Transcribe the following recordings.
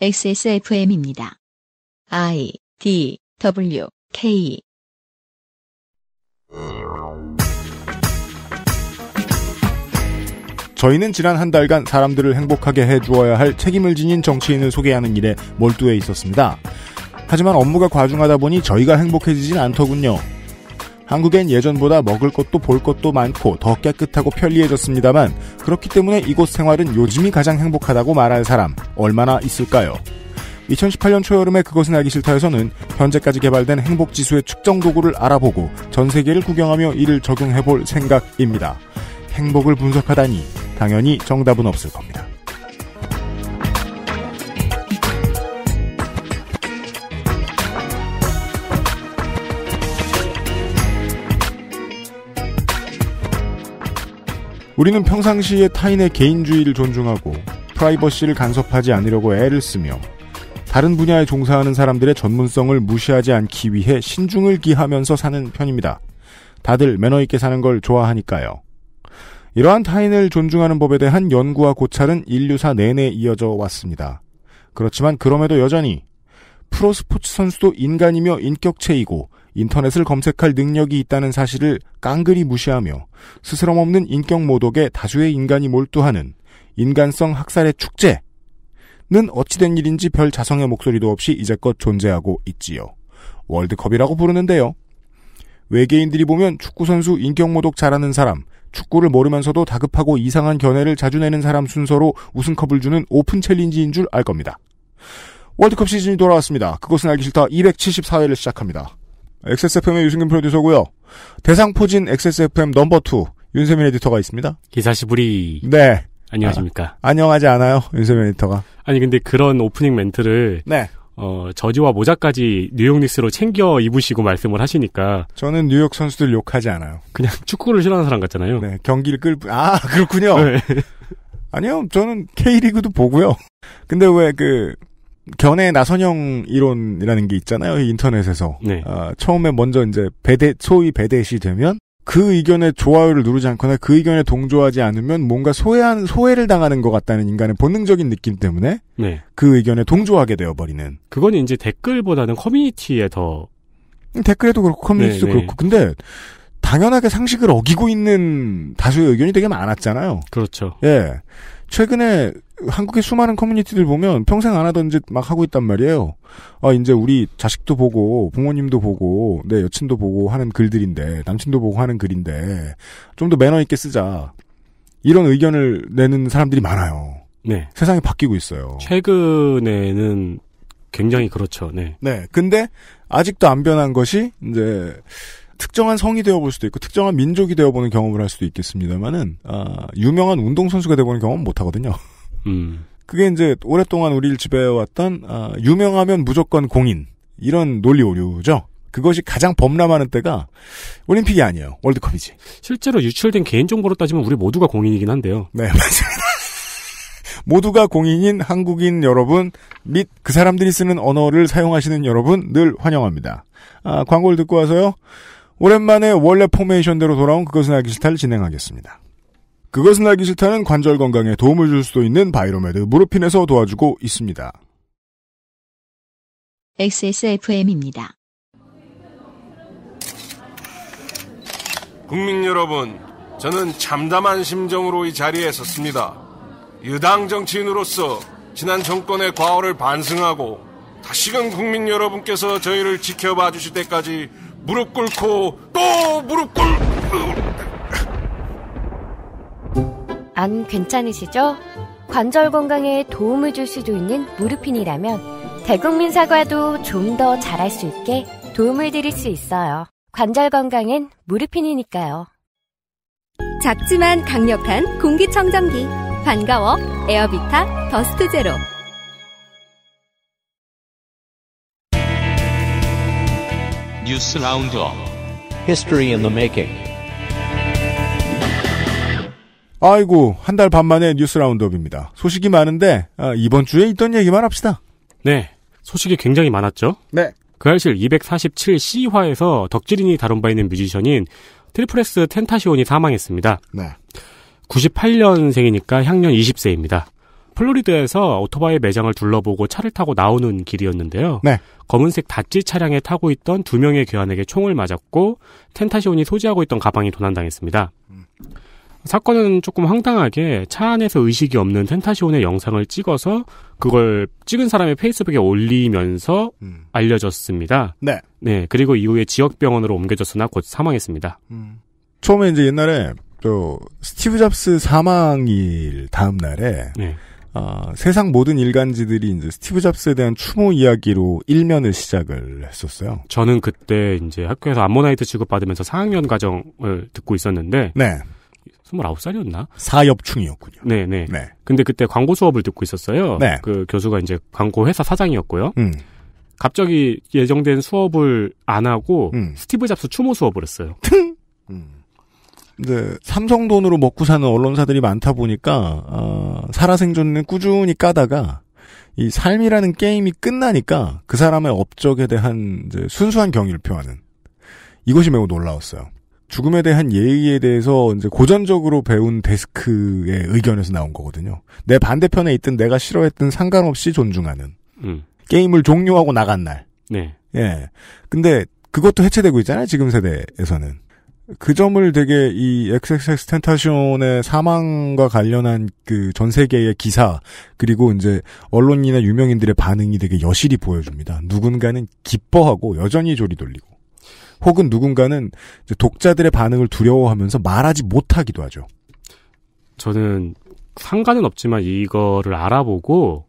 XSFM입니다. I D W K 저희는 지난 한 달간 사람들을 행복하게 해주어야 할 책임을 지닌 정치인을 소개하는 일에 몰두해 있었습니다. 하지만 업무가 과중하다 보니 저희가 행복해지진 않더군요. 한국엔 예전보다 먹을 것도 볼 것도 많고 더 깨끗하고 편리해졌습니다만 그렇기 때문에 이곳 생활은 요즘이 가장 행복하다고 말할 사람 얼마나 있을까요? 2018년 초여름에 그것은 알기 싫다에서는 현재까지 개발된 행복지수의 측정 도구를 알아보고 전 세계를 구경하며 이를 적용해볼 생각입니다. 행복을 분석하다니 당연히 정답은 없을 겁니다. 우리는 평상시에 타인의 개인주의를 존중하고 프라이버시를 간섭하지 않으려고 애를 쓰며 다른 분야에 종사하는 사람들의 전문성을 무시하지 않기 위해 신중을 기하면서 사는 편입니다. 다들 매너 있게 사는 걸 좋아하니까요. 이러한 타인을 존중하는 법에 대한 연구와 고찰은 인류사 내내 이어져 왔습니다. 그렇지만 그럼에도 여전히 프로 스포츠 선수도 인간이며 인격체이고 인터넷을 검색할 능력이 있다는 사실을 깡그리 무시하며 스스럼 없는 인격 모독에 다수의 인간이 몰두하는 인간성 학살의 축제는 어찌된 일인지 별 자성의 목소리도 없이 이제껏 존재하고 있지요. 월드컵이라고 부르는데요. 외계인들이 보면 축구선수 인격모독 잘하는 사람, 축구를 모르면서도 다급하고 이상한 견해를 자주 내는 사람 순서로 우승컵을 주는 오픈 챌린지인 줄 알 겁니다. 월드컵 시즌이 돌아왔습니다. 그것은 알기 싫다 274회를 시작합니다. XSFM의 유승균 프로듀서고요. 대상포진 XSFM 넘버2 윤세민 에디터가 있습니다. 기사시부리. 네. 안녕하십니까. 아, 안녕하지 않아요, 윤세민 에디터가. 아니 근데 그런 오프닝 멘트를 네. 어, 저지와 모자까지 뉴욕 닉스로 챙겨 입으시고 말씀을 하시니까 저는 뉴욕 선수들 욕하지 않아요. 그냥 축구를 싫어하는 사람 같잖아요. 네, 경기를 끌 아, 그렇군요. 네. 아니요, 저는 K리그도 보고요. 근데 왜그 견해 나선형 이론이라는 게 있잖아요. 인터넷에서. 네. 어, 처음에 먼저 이제 배대, 소위 배대시 되면 그 의견에 좋아요를 누르지 않거나 그 의견에 동조하지 않으면 뭔가 소외한, 소외를 당하는 것 같다는 인간의 본능적인 느낌 때문에 네. 그 의견에 동조하게 되어버리는. 그건 이제 댓글보다는 커뮤니티에 더 음, 댓글에도 그렇고 커뮤니티도 네네. 네. 그렇고 근데 당연하게 상식을 어기고 있는 다수의 의견이 되게 많았잖아요. 그렇죠. 예. 최근에 한국의 수많은 커뮤니티들 보면 평생 안 하던 짓 막 하고 있단 말이에요. 아, 이제 우리 자식도 보고, 부모님도 보고, 내 여친도 보고 하는 글들인데, 남친도 보고 하는 글인데, 좀 더 매너 있게 쓰자. 이런 의견을 내는 사람들이 많아요. 네. 세상이 바뀌고 있어요. 최근에는 굉장히 그렇죠. 네. 네. 근데 아직도 안 변한 것이 이제 특정한 성이 되어볼 수도 있고 특정한 민족이 되어보는 경험을 할 수도 있겠습니다만은 아, 유명한 운동선수가 되어보는 경험은 못하거든요. 음. 그게 이제 오랫동안 우리를 지배해왔던 아, 유명하면 무조건 공인 이런 논리 오류죠. 그것이 가장 범람하는 때가 올림픽이 아니에요. 월드컵이지. 실제로 유출된 개인정보로 따지면 우리 모두가 공인이긴 한데요. 네, 맞습니다. 모두가 공인인 한국인 여러분 및 그 사람들이 쓰는 언어를 사용하시는 여러분 늘 환영합니다. 아, 광고를 듣고 와서요. 오랜만에 원래 포메이션대로 돌아온 그것은 알기 싫다를 진행하겠습니다. 그것은 알기 싫다는 관절 건강에 도움을 줄 수도 있는 바이로메드 무릎핀에서 도와주고 있습니다. XSFM입니다. 국민 여러분, 저는 참담한 심정으로 이 자리에 섰습니다. 유당 정치인으로서 지난 정권의 과오를 반성하고 다시금 국민 여러분께서 저희를 지켜봐 주실 때까지 무릎 꿇고 또 무릎 꿇고 안 괜찮으시죠? 관절 건강에 도움을 줄 수도 있는 무릎핀이라면 대국민 사과도 좀 더 잘할 수 있게 도움을 드릴 수 있어요. 관절 건강엔 무릎핀이니까요. 작지만 강력한 공기청정기 반가워 에어비타 더스트 제로 뉴스 라운드업 History in 아이고 한 달 반 만에 뉴스 라운드업입니다. 소식이 많은데 아, 이번 주에 있던 얘기만 합시다. 네, 소식이 굉장히 많았죠. 네. 그사실 247C화에서 덕질인이 다룬 바 있는 뮤지션인 트리프레스 텐타시온이 사망했습니다. 네. 98년생이니까 향년 20세입니다. 플로리드에서 오토바이 매장을 둘러보고 차를 타고 나오는 길이었는데요. 네. 검은색 다찌 차량에 타고 있던 두 명의 괴한에게 총을 맞았고 텐타시온이 소지하고 있던 가방이 도난당했습니다. 사건은 조금 황당하게 차 안에서 의식이 없는 텐타시온의 영상을 찍어서 그걸 찍은 사람의 페이스북에 올리면서 음. 알려졌습니다. 네. 네. 그리고 이후에 지역 병원으로 옮겨졌으나 곧 사망했습니다. 음. 처음에 이제 옛날에 또 스티브 잡스 사망일 다음 날에 네. 아, 세상 모든 일간지들이 이제 스티브 잡스에 대한 추모 이야기로 일면을 시작을 했었어요. 저는 그때 이제 학교에서 암모나이트 취급받으면서 4학년 과정을 듣고 있었는데. 네. 29살이었나? 사엽충이었군요 네네. 네. 근데 그때 광고 수업을 듣고 있었어요. 네. 그 교수가 이제 광고 회사 사장이었고요. 음. 갑자기 예정된 수업을 안 하고 음. 스티브 잡스 추모 수업을 했어요. 음. 네, 삼성 돈으로 먹고 사는 언론사들이 많다 보니까 어, 살아생존은 꾸준히 까다가 이 삶이라는 게임이 끝나니까 그 사람의 업적에 대한 이제 순수한 경의를 표하는 이것이 매우 놀라웠어요. 죽음에 대한 예의에 대해서 이제 고전적으로 배운 데스크의 의견에서 나온 거거든요. 내 반대편에 있든 내가 싫어했든 상관없이 존중하는 음. 게임을 종료하고 나간 날. 네. 예. 근데 그것도 해체되고 있잖아요. 지금 세대에서는. 그 점을 되게 이 XXX 텐타시온의 사망과 관련한 그 전 세계의 기사 그리고 이제 언론이나 유명인들의 반응이 되게 여실히 보여줍니다. 누군가는 기뻐하고 여전히 조리 돌리고 혹은 누군가는 독자들의 반응을 두려워하면서 말하지 못하기도 하죠. 저는 상관은 없지만 이거를 알아보고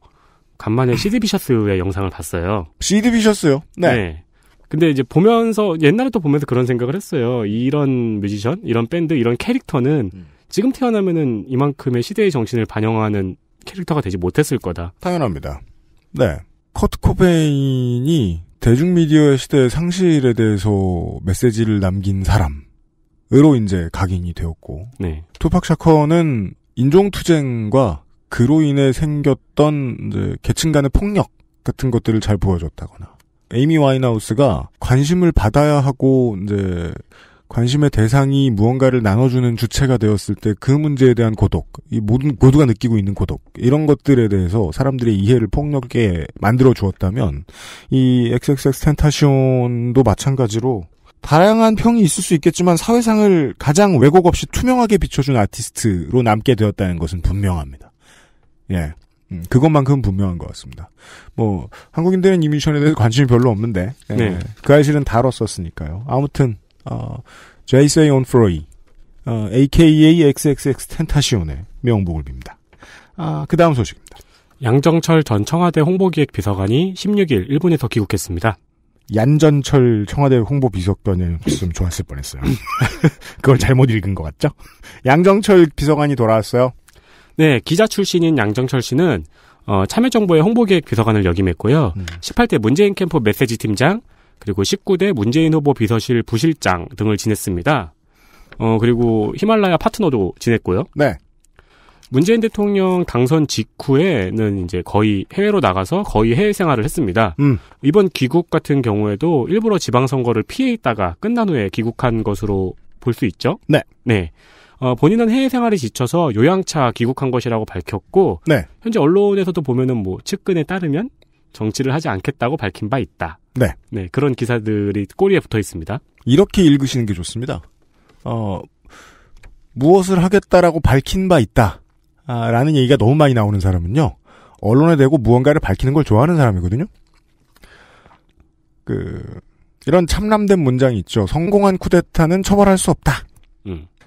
간만에 시드 비셔스의 영상을 봤어요. 시드 비셔스요? 네. 네. 근데 이제 보면서 옛날에또 보면서 그런 생각을 했어요. 이런 뮤지션, 이런 밴드, 이런 캐릭터는 음. 지금 태어나면은 이만큼의 시대의 정신을 반영하는 캐릭터가 되지 못했을 거다. 당연합니다. 네. 커트 코베인이 대중미디어의 시대의 상실에 대해서 메시지를 남긴 사람으로 이제 각인이 되었고, 네. 투팍 샤커는 인종투쟁과 그로 인해 생겼던 이제 계층 간의 폭력 같은 것들을 잘 보여줬다거나, 에이미 와인하우스가 관심을 받아야 하고 이제 관심의 대상이 무언가를 나눠주는 주체가 되었을 때 그 문제에 대한 고독, 이 모든 모두가 느끼고 있는 고독 이런 것들에 대해서 사람들의 이해를 폭넓게 만들어 주었다면 이 XXX 텐타시온도 마찬가지로 다양한 평이 있을 수 있겠지만 사회상을 가장 왜곡 없이 투명하게 비춰준 아티스트로 남게 되었다는 것은 분명합니다. 예. 음, 그것만큼 분명한 것 같습니다. 뭐 한국인들은 이 뮤지션에 대해서 관심이 별로 없는데 네. 네. 그 사실은 다뤘었으니까요. 아무튼 어, JSA on Froy, AKA XXX 텐타시온의 명복을 빕니다. 아, 그 다음 소식입니다. 양정철 전 청와대 홍보기획 비서관이 16일 일본에서 귀국했습니다. 얀전철 청와대 홍보 비서관이었으면 좋았을 뻔했어요. 그걸 잘못 읽은 것 같죠? 양정철 비서관이 돌아왔어요. 네, 기자 출신인 양정철 씨는 어, 참여정부의 홍보계획 비서관을 역임했고요. 음. 18대 문재인 캠프 메시지 팀장, 그리고 19대 문재인 후보 비서실 부실장 등을 지냈습니다. 어, 그리고 히말라야 파트너도 지냈고요. 네. 문재인 대통령 당선 직후에는 이제 거의 해외로 나가서 거의 해외 생활을 했습니다. 음. 이번 귀국 같은 경우에도 일부러 지방선거를 피해 있다가 끝난 후에 귀국한 것으로 볼 수 있죠. 네. 네. 어, 본인은 해외 생활에 지쳐서 요양차 귀국한 것이라고 밝혔고 네. 현재 언론에서도 보면은 뭐 측근에 따르면 정치를 하지 않겠다고 밝힌 바 있다. 네. 네 그런 기사들이 꼬리에 붙어 있습니다. 이렇게 읽으시는 게 좋습니다. 어, 무엇을 하겠다라고 밝힌 바 있다. 아, 라는 얘기가 너무 많이 나오는 사람은요. 언론에 대고 무언가를 밝히는 걸 좋아하는 사람이거든요. 그 이런 참람된 문장이 있죠. 성공한 쿠데타는 처벌할 수 없다.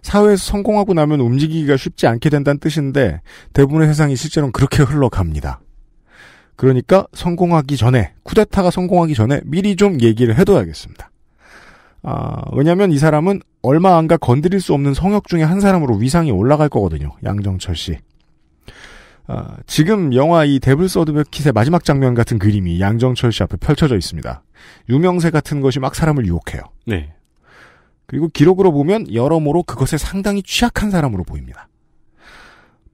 사회에서 성공하고 나면 움직이기가 쉽지 않게 된다는 뜻인데 대부분의 세상이 실제로는 그렇게 흘러갑니다. 그러니까 성공하기 전에 쿠데타가 성공하기 전에 미리 좀 얘기를 해둬야겠습니다. 아, 왜냐하면 이 사람은 얼마 안 가 건드릴 수 없는 성역 중에 한 사람으로 위상이 올라갈 거거든요. 양정철 씨. 아, 지금 영화 이 데블 서드백킷의 마지막 장면 같은 그림이 양정철 씨 앞에 펼쳐져 있습니다. 유명세 같은 것이 막 사람을 유혹해요. 네. 그리고 기록으로 보면 여러모로 그것에 상당히 취약한 사람으로 보입니다.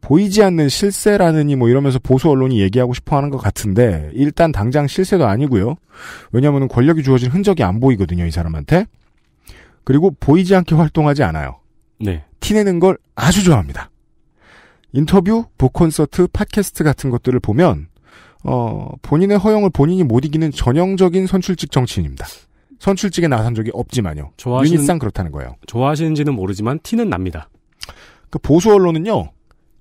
보이지 않는 실세라느니 뭐 이러면서 보수 언론이 얘기하고 싶어 하는 것 같은데 일단 당장 실세도 아니고요. 왜냐하면 권력이 주어진 흔적이 안 보이거든요 이 사람한테. 그리고 보이지 않게 활동하지 않아요. 네. 티내는 걸 아주 좋아합니다. 인터뷰, 보콘서트, 팟캐스트 같은 것들을 보면 어, 본인의 허영을 본인이 못 이기는 전형적인 선출직 정치인입니다. 선출직에 나선 적이 없지만요. 좋아하시는, 유닛상 그렇다는 거예요. 좋아하시는지는 모르지만 티는 납니다. 그 보수 언론은요.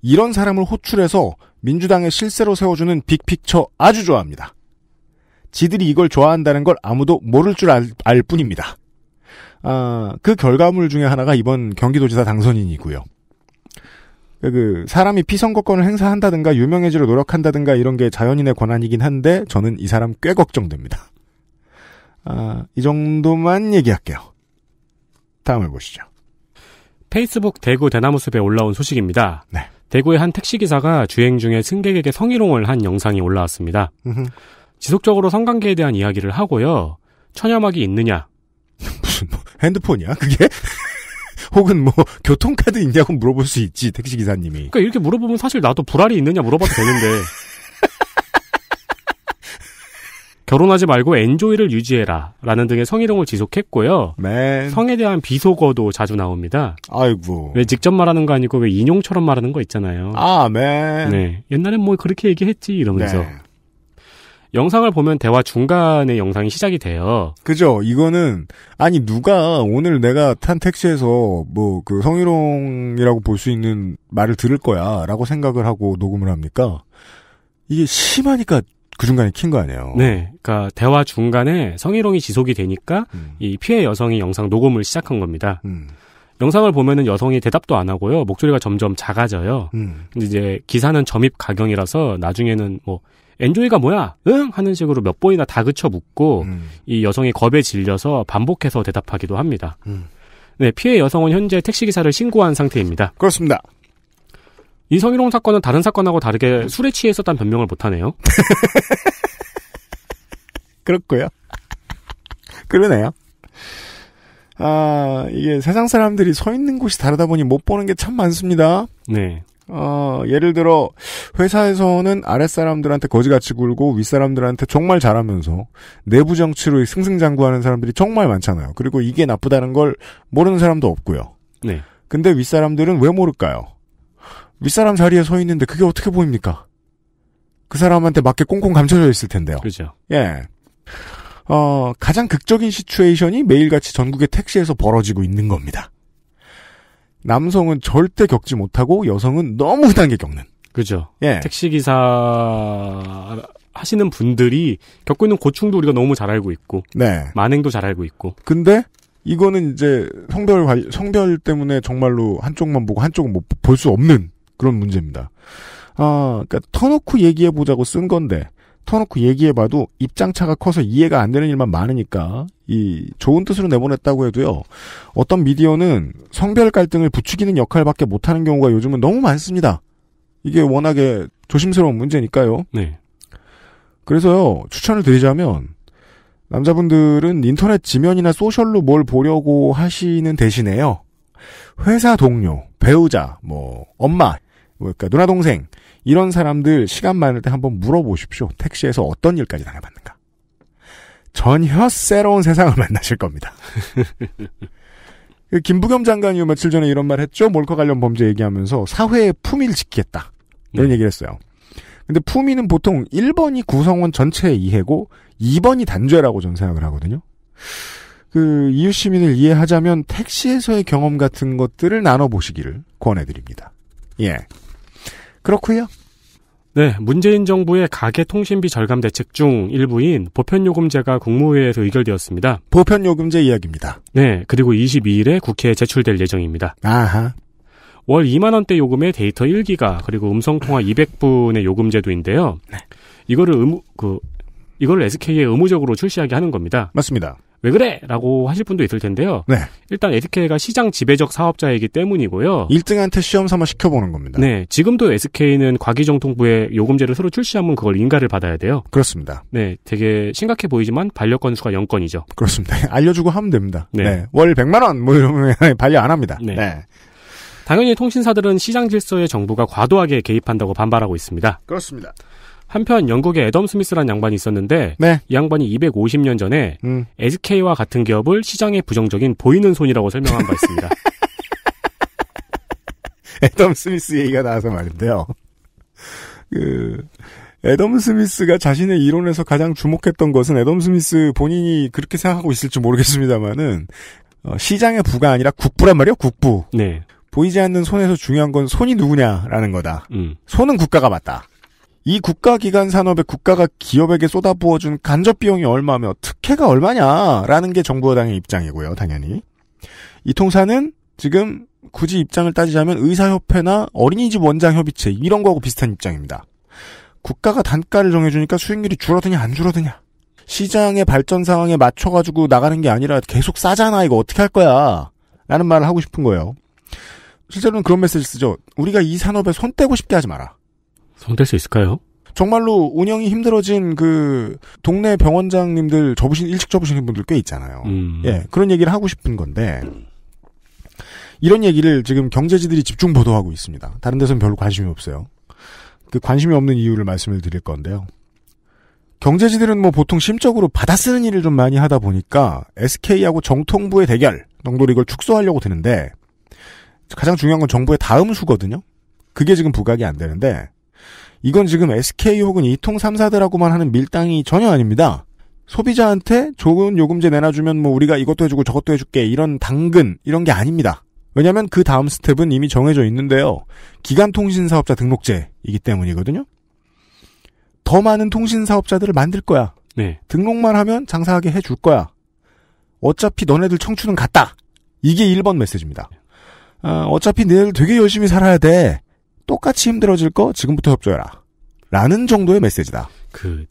이런 사람을 호출해서 민주당의 실세로 세워주는 빅픽처 아주 좋아합니다. 지들이 이걸 좋아한다는 걸 아무도 모를 줄 알, 알 뿐입니다. 아, 그 결과물 중에 하나가 이번 경기도지사 당선인이고요. 그, 그 사람이 피선거권을 행사한다든가 유명해지려 노력한다든가 이런 게 자연인의 권한이긴 한데 저는 이 사람 꽤 걱정됩니다. 아, 이 정도만 얘기할게요. 다음을 보시죠. 페이스북 대구 대나무숲에 올라온 소식입니다. 네. 대구의 한 택시기사가 주행 중에 승객에게 성희롱을 한 영상이 올라왔습니다. 지속적으로 성관계에 대한 이야기를 하고요. 천여막이 있느냐? 무슨 뭐 핸드폰이야 그게? 혹은 뭐 교통카드 있냐고 물어볼 수 있지 택시기사님이. 그러니까 이렇게 물어보면 사실 나도 불알이 있느냐 물어봐도 되는데 결혼하지 말고 엔조이를 유지해라 라는 등의 성희롱을 지속했고요. 맨. 성에 대한 비속어도 자주 나옵니다. 아이고. 왜 직접 말하는 거 아니고 왜 인용처럼 말하는 거 있잖아요. 아, 맨. 네. 옛날엔 뭐 그렇게 얘기했지 이러면서. 네. 영상을 보면 대화 중간에 영상이 시작이 돼요. 그죠? 이거는 아니 누가 오늘 내가 탄 택시에서 뭐 그 성희롱이라고 볼 수 있는 말을 들을 거야라고 생각을 하고 녹음을 합니까? 이게 심하니까 그 중간에 킨 거 아니에요? 네. 그니까 대화 중간에 성희롱이 지속이 되니까 음. 이 피해 여성이 영상 녹음을 시작한 겁니다. 음. 영상을 보면은 여성이 대답도 안 하고요. 목소리가 점점 작아져요. 음. 근데 이제 기사는 점입 가경이라서 나중에는 뭐 엔조이가 뭐야? 응? 하는 식으로 몇 번이나 다그쳐 묻고 음. 이 여성이 겁에 질려서 반복해서 대답하기도 합니다. 음. 네, 피해 여성은 현재 택시기사를 신고한 상태입니다. 그렇습니다. 이성희롱 사건은 다른 사건하고 다르게 술에 취해 있었다는 변명을 못하네요. 그렇고요. 그러네요. 아, 이게 세상 사람들이 서 있는 곳이 다르다 보니 못 보는 게 참 많습니다. 네. 어, 예를 들어, 회사에서는 아랫사람들한테 거지같이 굴고 윗사람들한테 정말 잘하면서 내부 정치로 승승장구하는 사람들이 정말 많잖아요. 그리고 이게 나쁘다는 걸 모르는 사람도 없고요. 네. 근데 윗사람들은 왜 모를까요? 윗사람 자리에 서 있는데 그게 어떻게 보입니까? 그 사람한테 맞게 꽁꽁 감춰져 있을 텐데요. 그렇죠. 예. 어, 가장 극적인 시츄에이션이 매일같이 전국의 택시에서 벌어지고 있는 겁니다. 남성은 절대 겪지 못하고 여성은 너무 흔하게 겪는. 그죠. 예. 택시기사 하시는 분들이 겪고 있는 고충도 우리가 너무 잘 알고 있고. 네. 만행도 잘 알고 있고. 근데 이거는 이제 성별 성별 때문에 정말로 한쪽만 보고 한쪽은 못 볼 수 없는 그런 문제입니다. 아, 그러니까 터놓고 얘기해 보자고 쓴 건데 터놓고 얘기해봐도 입장차가 커서 이해가 안 되는 일만 많으니까 이 좋은 뜻으로 내보냈다고 해도요 어떤 미디어는 성별 갈등을 부추기는 역할밖에 못하는 경우가 요즘은 너무 많습니다. 이게 워낙에 조심스러운 문제니까요. 네. 그래서요 추천을 드리자면 남자분들은 인터넷 지면이나 소셜로 뭘 보려고 하시는 대신에요 회사 동료, 배우자, 뭐 엄마 그러니까 누나 동생 이런 사람들 시간 많을 때 한번 물어보십시오. 택시에서 어떤 일까지 당해봤는가. 전혀 새로운 세상을 만나실 겁니다. 그 김부겸 장관이 며칠 전에 이런 말 했죠. 몰카 관련 범죄 얘기하면서 사회의 품위를 지키겠다. 이런 네. 얘기를 했어요. 근데 품위는 보통 1번이 구성원 전체의 이해고 2번이 단죄라고 저는 생각을 하거든요. 그 이웃 시민을 이해하자면 택시에서의 경험 같은 것들을 나눠 보시기를 권해드립니다. 예. 그렇고요. 네, 문재인 정부의 가계 통신비 절감 대책 중 일부인 보편요금제가 국무회의에서 의결되었습니다. 보편요금제 이야기입니다. 네, 그리고 22일에 국회에 제출될 예정입니다. 아하. 월 2만 원대 요금의 데이터 1기가 그리고 음성 통화 200분의 요금 제도인데요. 네. 이거를 의무 그 이걸 SK에 의무적으로 출시하게 하는 겁니다. 맞습니다. 왜 그래? 라고 하실 분도 있을 텐데요. 네. 일단 SK가 시장 지배적 사업자이기 때문이고요. 1등한테 시험 삼아 시켜보는 겁니다. 네. 지금도 SK는 과기정통부에 요금제를 새로 출시하면 그걸 인가를 받아야 돼요. 그렇습니다. 네. 되게 심각해 보이지만 반려 건수가 0건이죠. 그렇습니다. 알려주고 하면 됩니다. 네. 네. 월 100만원, 뭐 이러면 반려 안 합니다. 네. 네. 당연히 통신사들은 시장 질서에 정부가 과도하게 개입한다고 반발하고 있습니다. 그렇습니다. 한편 영국에 애덤 스미스라는 양반이 있었는데 네. 이 양반이 250년 전에 음. SK와 같은 기업을 시장에 부정적인 보이는 손이라고 설명한 바 있습니다. 에덤 스미스 얘기가 나와서 말인데요. 그 애덤 스미스가 자신의 이론에서 가장 주목했던 것은 에덤 스미스 본인이 그렇게 생각하고 있을지 모르겠습니다만은 어, 시장의 부가 아니라 국부란 말이에요. 국부. 네. 보이지 않는 손에서 중요한 건 손이 누구냐라는 거다. 음. 손은 국가가 맞다. 이 국가기관 산업에 국가가 기업에게 쏟아부어준 간접 비용이 얼마며 특혜가 얼마냐라는 게 정부 여당의 입장이고요, 당연히. 이 통사는 지금 굳이 입장을 따지자면 의사협회나 어린이집 원장협의체 이런 거하고 비슷한 입장입니다. 국가가 단가를 정해주니까 수익률이 줄어드냐 안 줄어드냐 시장의 발전 상황에 맞춰가지고 나가는 게 아니라 계속 싸잖아 이거 어떻게 할 거야 라는 말을 하고 싶은 거예요. 실제로는 그런 메시지 쓰죠. 우리가 이 산업에 손 떼고 싶게 하지 마라. 성될 수 있을까요? 정말로 운영이 힘들어진 그 동네 병원장님들 접으신 일찍 접으시는 분들 꽤 있잖아요. 음. 예, 그런 얘기를 하고 싶은 건데 이런 얘기를 지금 경제지들이 집중 보도하고 있습니다. 다른 데서는 별로 관심이 없어요. 그 관심이 없는 이유를 말씀을 드릴 건데요. 경제지들은 뭐 보통 심적으로 받아쓰는 일을 좀 많이 하다 보니까 SK하고 정통부의 대결 정도로 이걸 축소하려고 드는데 가장 중요한 건 정부의 다음 수거든요. 그게 지금 부각이 안 되는데 이건 지금 SK 혹은 이통 3사들하고만 하는 밀당이 전혀 아닙니다. 소비자한테 좋은 요금제 내놔주면 뭐 우리가 이것도 해주고 저것도 해줄게 이런 당근 이런 게 아닙니다. 왜냐하면 그 다음 스텝은 이미 정해져 있는데요. 기간통신사업자 등록제이기 때문이거든요. 더 많은 통신사업자들을 만들 거야. 네. 등록만 하면 장사하게 해줄 거야. 어차피 너네들 청춘은 갔다 이게 1번 메시지입니다. 어, 어차피 너네들 되게 열심히 살아야 돼. 똑같이 힘들어질 거 지금부터 협조해라. 라는 정도의 메시지다. 그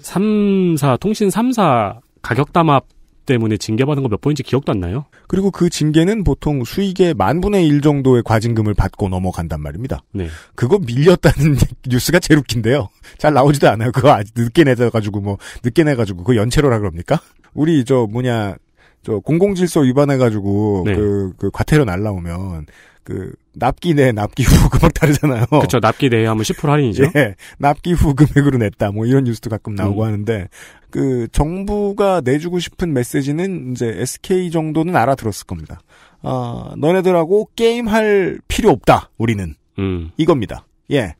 3사 통신 3사 가격 담합 때문에 징계받은 거 몇 번인지 기억도 안 나요. 그리고 그 징계는 보통 수익의 만 분의 일 정도의 과징금을 받고 넘어간단 말입니다. 네. 그거 밀렸다는 뉴스가 제일 웃긴데요. 잘 나오지도 않아요. 그거 아직 늦게 내가지고 뭐 늦게 내가지고 그거 연체로라 그럽니까? 우리 저 뭐냐 저 공공질서 위반해가지고 네. 그, 그 과태료 날라오면 그 납기 내 납기 후 금액 다르잖아요. 그렇죠. 납기 내에 하면 10% 할인이죠. 예. 납기 후 금액으로 냈다. 뭐 이런 뉴스도 가끔 음. 나오고 음. 하는데 그 정부가 내주고 싶은 메시지는 이제 SK 정도는 알아들었을 겁니다. 아, 너네들하고 게임할 필요 없다. 우리는. 음. 이겁니다. 예.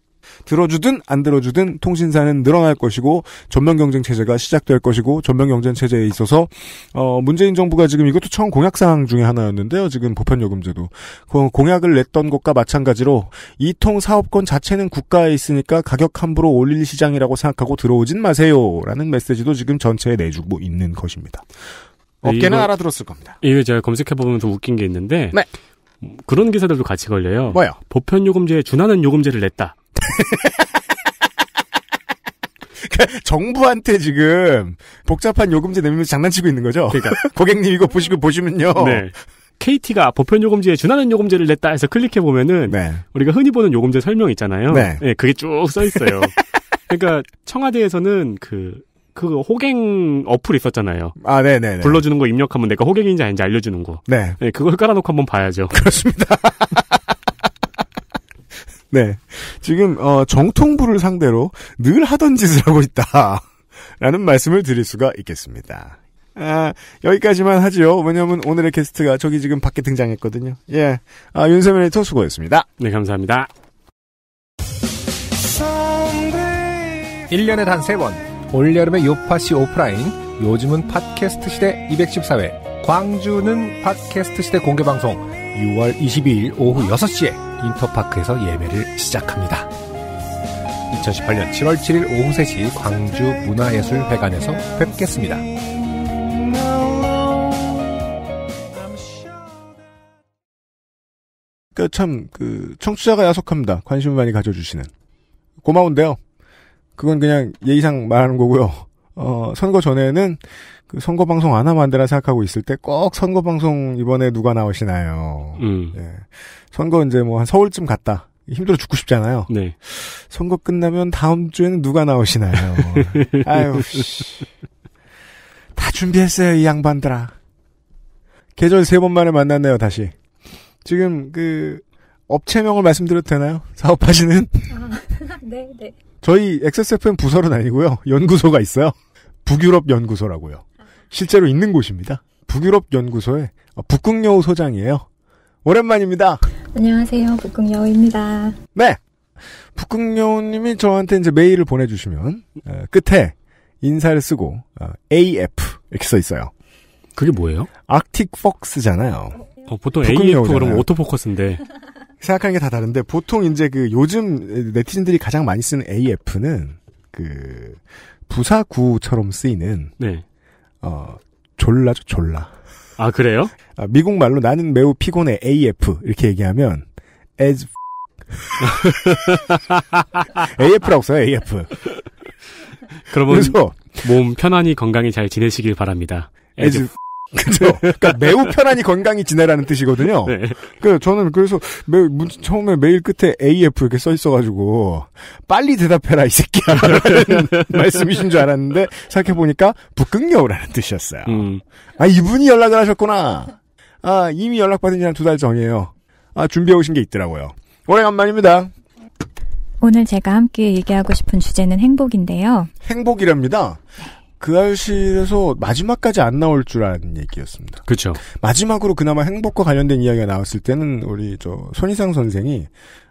들어주든 안 들어주든 통신사는 늘어날 것이고 전면 경쟁 체제가 시작될 것이고 전면 경쟁 체제에 있어서 어 문재인 정부가 지금 이것도 처음 공약 사항 중에 하나였는데요. 지금 보편 요금제도 그 공약을 냈던 것과 마찬가지로 이통 사업권 자체는 국가에 있으니까 가격 함부로 올릴 시장이라고 생각하고 들어오진 마세요라는 메시지도 지금 전체에 내주고 있는 것입니다. 업계는 네, 이거, 알아들었을 겁니다. 이거 제가 검색해보면서 웃긴 게 있는데 네. 그런 기사들도 같이 걸려요. 뭐요? 보편요금제에 준하는 요금제를 냈다. 그러니까 정부한테 지금 복잡한 요금제 내면서 장난치고 있는 거죠. 그러니까 고객님 이거 보시고 보시면요. 네. KT가 보편 요금제에 준하는 요금제를 냈다 해서 클릭해 보면은 네. 우리가 흔히 보는 요금제 설명 있잖아요. 네. 네 그게 쭉 써 있어요. 그러니까 청와대에서는 그그 그 호갱 어플 있었잖아요. 아, 네네 네, 네. 불러주는 거 입력하면 내가 호갱인지 아닌지 알려주는 거. 네. 네 그걸 깔아놓고 한번 봐야죠. 그렇습니다. 네. 지금, 어, 정통부를 상대로 늘 하던 짓을 하고 있다. 라는 말씀을 드릴 수가 있겠습니다. 아, 여기까지만 하지요. 왜냐면 오늘의 게스트가 저기 지금 밖에 등장했거든요. 예. 아, 윤세민 의터 수고했습니다. 네, 감사합니다. 1년에 단 3번. 올여름에 요파시 오프라인. 요즘은 팟캐스트 시대 214회. 광주는 팟캐스트 시대 공개방송. 6월 22일 오후 6시에 인터파크에서 예매를 시작합니다. 2018년 7월 7일 오후 3시 광주 문화예술회관에서 뵙겠습니다. 그, 참, 그, 청취자가 야속합니다. 관심 많이 가져주시는. 고마운데요. 그건 그냥 예의상 말하는 거고요. 어, 선거 전에는 그 선거 방송 안 하면 안 되나 생각하고 있을 때 꼭 선거 방송 이번에 누가 나오시나요? 음. 예. 선거 이제 뭐 한 서울쯤 갔다. 힘들어 죽고 싶잖아요. 네. 선거 끝나면 다음 주에는 누가 나오시나요? 아유, 씨. 다 준비했어요, 이 양반들아. 계절 세 번 만에 만났네요, 다시. 지금 그, 업체명을 말씀드려도 되나요? 사업하시는? 네, 네. 저희 XSFM 부서는 아니고요. 연구소가 있어요. 북유럽 연구소라고요. 실제로 있는 곳입니다. 북유럽 연구소의 북극여우 소장이에요. 오랜만입니다. 안녕하세요. 북극여우입니다. 네. 북극여우님이 저한테 이제 메일을 보내주시면 어, 끝에 인사를 쓰고 어, AF 이렇게 써 있어요. 그게 뭐예요? 악틱 폭스잖아요. 어, 보통 AF 그럼 오토포커스인데. 생각하는 게 다 다른데 보통 이제 그 요즘 네티즌들이 가장 많이 쓰는 AF는 그 부사구처럼 쓰이는 네. 어, 졸라죠, 졸라. 아, 그래요? 아, 미국 말로 나는 매우 피곤해, AF. 이렇게 얘기하면, as AF라고 써요, AF. 그러면 그래서 몸 편안히 건강히 잘 지내시길 바랍니다. as 그죠? 그러니까 매우 편안히 건강히 지내라는 뜻이거든요. 네. 그러니 저는 그래서 매, 처음에 메일 끝에 AF 이렇게 써 있어가지고 빨리 대답해라 이 새끼야 말씀이신 줄 알았는데 생각해 보니까 북극여우라는 뜻이었어요. 음. 아 이분이 연락을 하셨구나. 아 이미 연락 받은 지 한 두 달 전이에요. 아 준비해 오신 게 있더라고요. 오래간만입니다. 오늘 제가 함께 얘기하고 싶은 주제는 행복인데요. 행복이랍니다. 그 알실에서 마지막까지 안 나올 줄 아는 얘기였습니다. 그렇 마지막으로 그나마 행복과 관련된 이야기가 나왔을 때는 우리 저 손희상 선생이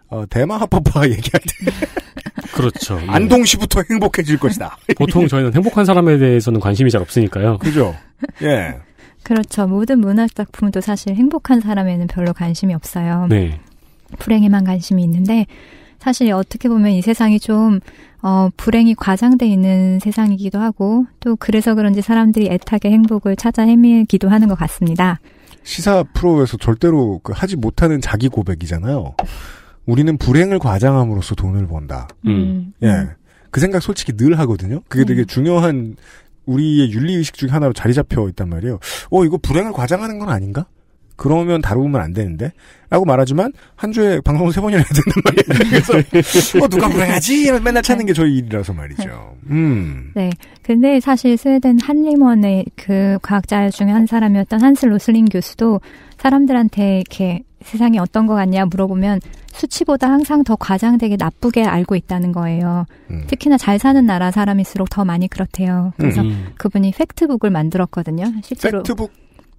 어, 대마 합법화 얘기할 때 그렇죠. 네. 예. 안동시부터 행복해질 것이다. 보통 저희는 행복한 사람에 대해서는 관심이 잘 없으니까요. 그죠. 예. 그렇죠. 모든 문학 작품도 사실 행복한 사람에는 별로 관심이 없어요. 네. 불행에만 관심이 있는데 사실 어떻게 보면 이 세상이 좀 어, 불행이 과장돼 있는 세상이기도 하고 또 그래서 그런지 사람들이 애타게 행복을 찾아 헤매기도 하는 것 같습니다. 시사 프로에서 절대로 그 하지 못하는 자기 고백이잖아요. 우리는 불행을 과장함으로써 돈을 번다. 음. 음. 예. 그 생각 솔직히 늘 하거든요. 그게 되게 네. 중요한 우리의 윤리의식 중에 하나로 자리 잡혀 있단 말이에요. 어, 이거 불행을 과장하는 건 아닌가? 그러면 다루면 안 되는데? 라고 말하지만, 한 주에 방송 세 번이나 해야 된단 말이에요. 그래서, 어, 누가 물어야지! 맨날 찾는 게 저희 일이라서 말이죠. 음. 네. 근데 사실 스웨덴 한림원의 그 과학자 중에 한 사람이었던 한슬 로슬링 교수도 사람들한테 이렇게 세상이 어떤 것 같냐 물어보면 수치보다 항상 더 과장되게 나쁘게 알고 있다는 거예요. 음. 특히나 잘 사는 나라 사람일수록 더 많이 그렇대요. 그래서 음. 음. 그분이 팩트북을 만들었거든요. 실제로 팩트북?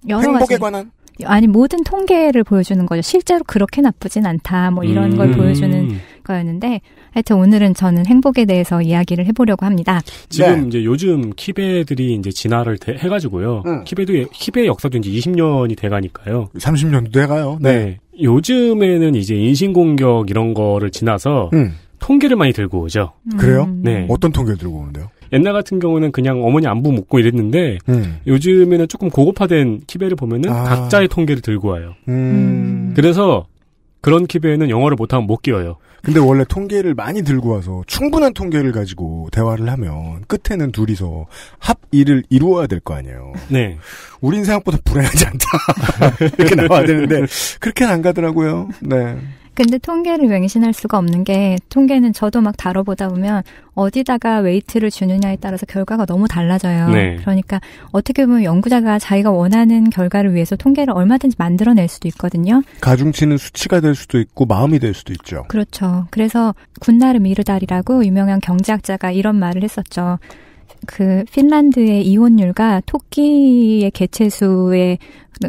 여러 행복에 가지. 관한 아니 모든 통계를 보여주는 거죠. 실제로 그렇게 나쁘진 않다. 뭐 이런 음. 걸 보여주는 거였는데 하여튼 오늘은 저는 행복에 대해서 이야기를 해보려고 합니다. 지금 네. 이제 요즘 키베들이 이제 진화를 대, 해가지고요. 응. 네. 키베도 키베 역사도 이제 20년이 돼가니까요. 30년도 돼가요. 네. 네. 요즘에는 이제 인신공격 이런 거를 지나서 응. 음. 통계를 많이 들고 오죠. 그래요? 음. 네. 어떤 통계를 들고 오는데요? 옛날 같은 경우는 그냥 어머니 안부 묻고 이랬는데 음. 요즘에는 조금 고급화된 키베를 보면은 아. 각자의 통계를 들고 와요. 음. 그래서 그런 키베에는 영어를 못하면 못끼워요 근데 원래 통계를 많이 들고 와서 충분한 통계를 가지고 대화를 하면 끝에는 둘이서 합의를 이루어야 될 거 아니에요. 네. 우린 생각보다 불행하지 않다. 이렇게 나와야 되는데 그렇게는 안 가더라고요. 네. 근데 통계를 맹신할 수가 없는 게 통계는 저도 막 다뤄보다 보면 어디다가 웨이트를 주느냐에 따라서 결과가 너무 달라져요. 네. 그러니까 어떻게 보면 연구자가 자기가 원하는 결과를 위해서 통계를 얼마든지 만들어낼 수도 있거든요. 가중치는 수치가 될 수도 있고 마음이 될 수도 있죠. 그렇죠. 그래서 군나름 이르다리라고 유명한 경제학자가 이런 말을 했었죠. 그 핀란드의 이혼율과 토끼의 개체수의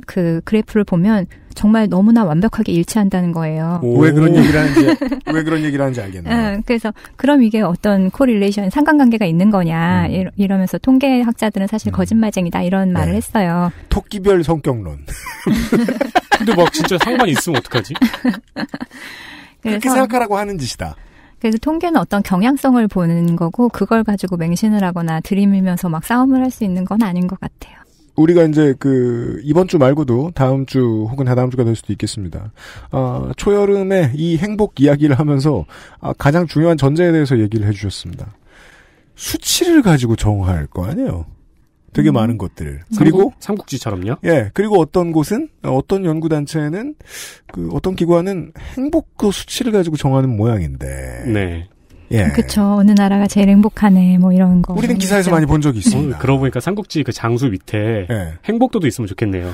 그 그래프를 보면 정말 너무나 완벽하게 일치한다는 거예요. 왜 그런 얘기를 하는지 왜 그런 얘기를 하는지 알겠네요. 응, 그래서 그럼 이게 어떤 코릴레이션 상관관계가 있는 거냐 음. 이러면서 통계학자들은 사실 음. 거짓말쟁이다 이런 말을 네. 했어요. 토끼별 성격론. 근데 막 진짜 상관 있으면 어떡하지? 그렇게 생각하라고 하는 짓이다. 그래서 통계는 어떤 경향성을 보는 거고 그걸 가지고 맹신을 하거나 들이밀면서 막 싸움을 할 수 있는 건 아닌 것 같아요. 우리가 이제 그 이번 주 말고도 다음 주 혹은 다다음 주가 될 수도 있겠습니다. 아, 초여름에 이 행복 이야기를 하면서 아, 가장 중요한 전제에 대해서 얘기를 해주셨습니다. 수치를 가지고 정할거 아니에요. 되게 음. 많은 것들을 그리고 삼국, 지처럼요 예, 그리고 어떤 곳은 어떤 연구 단체는 그 어떤 기관은 행복 그 수치를 가지고 정하는 모양인데. 네. 예. 그죠 어느 나라가 제일 행복하네, 뭐 이런 거. 우리는 기사에서 있죠. 많이 본 적이 있습니다. 음, 그러고 보니까 삼국지 그 장수 밑에 예. 행복도도 있으면 좋겠네요.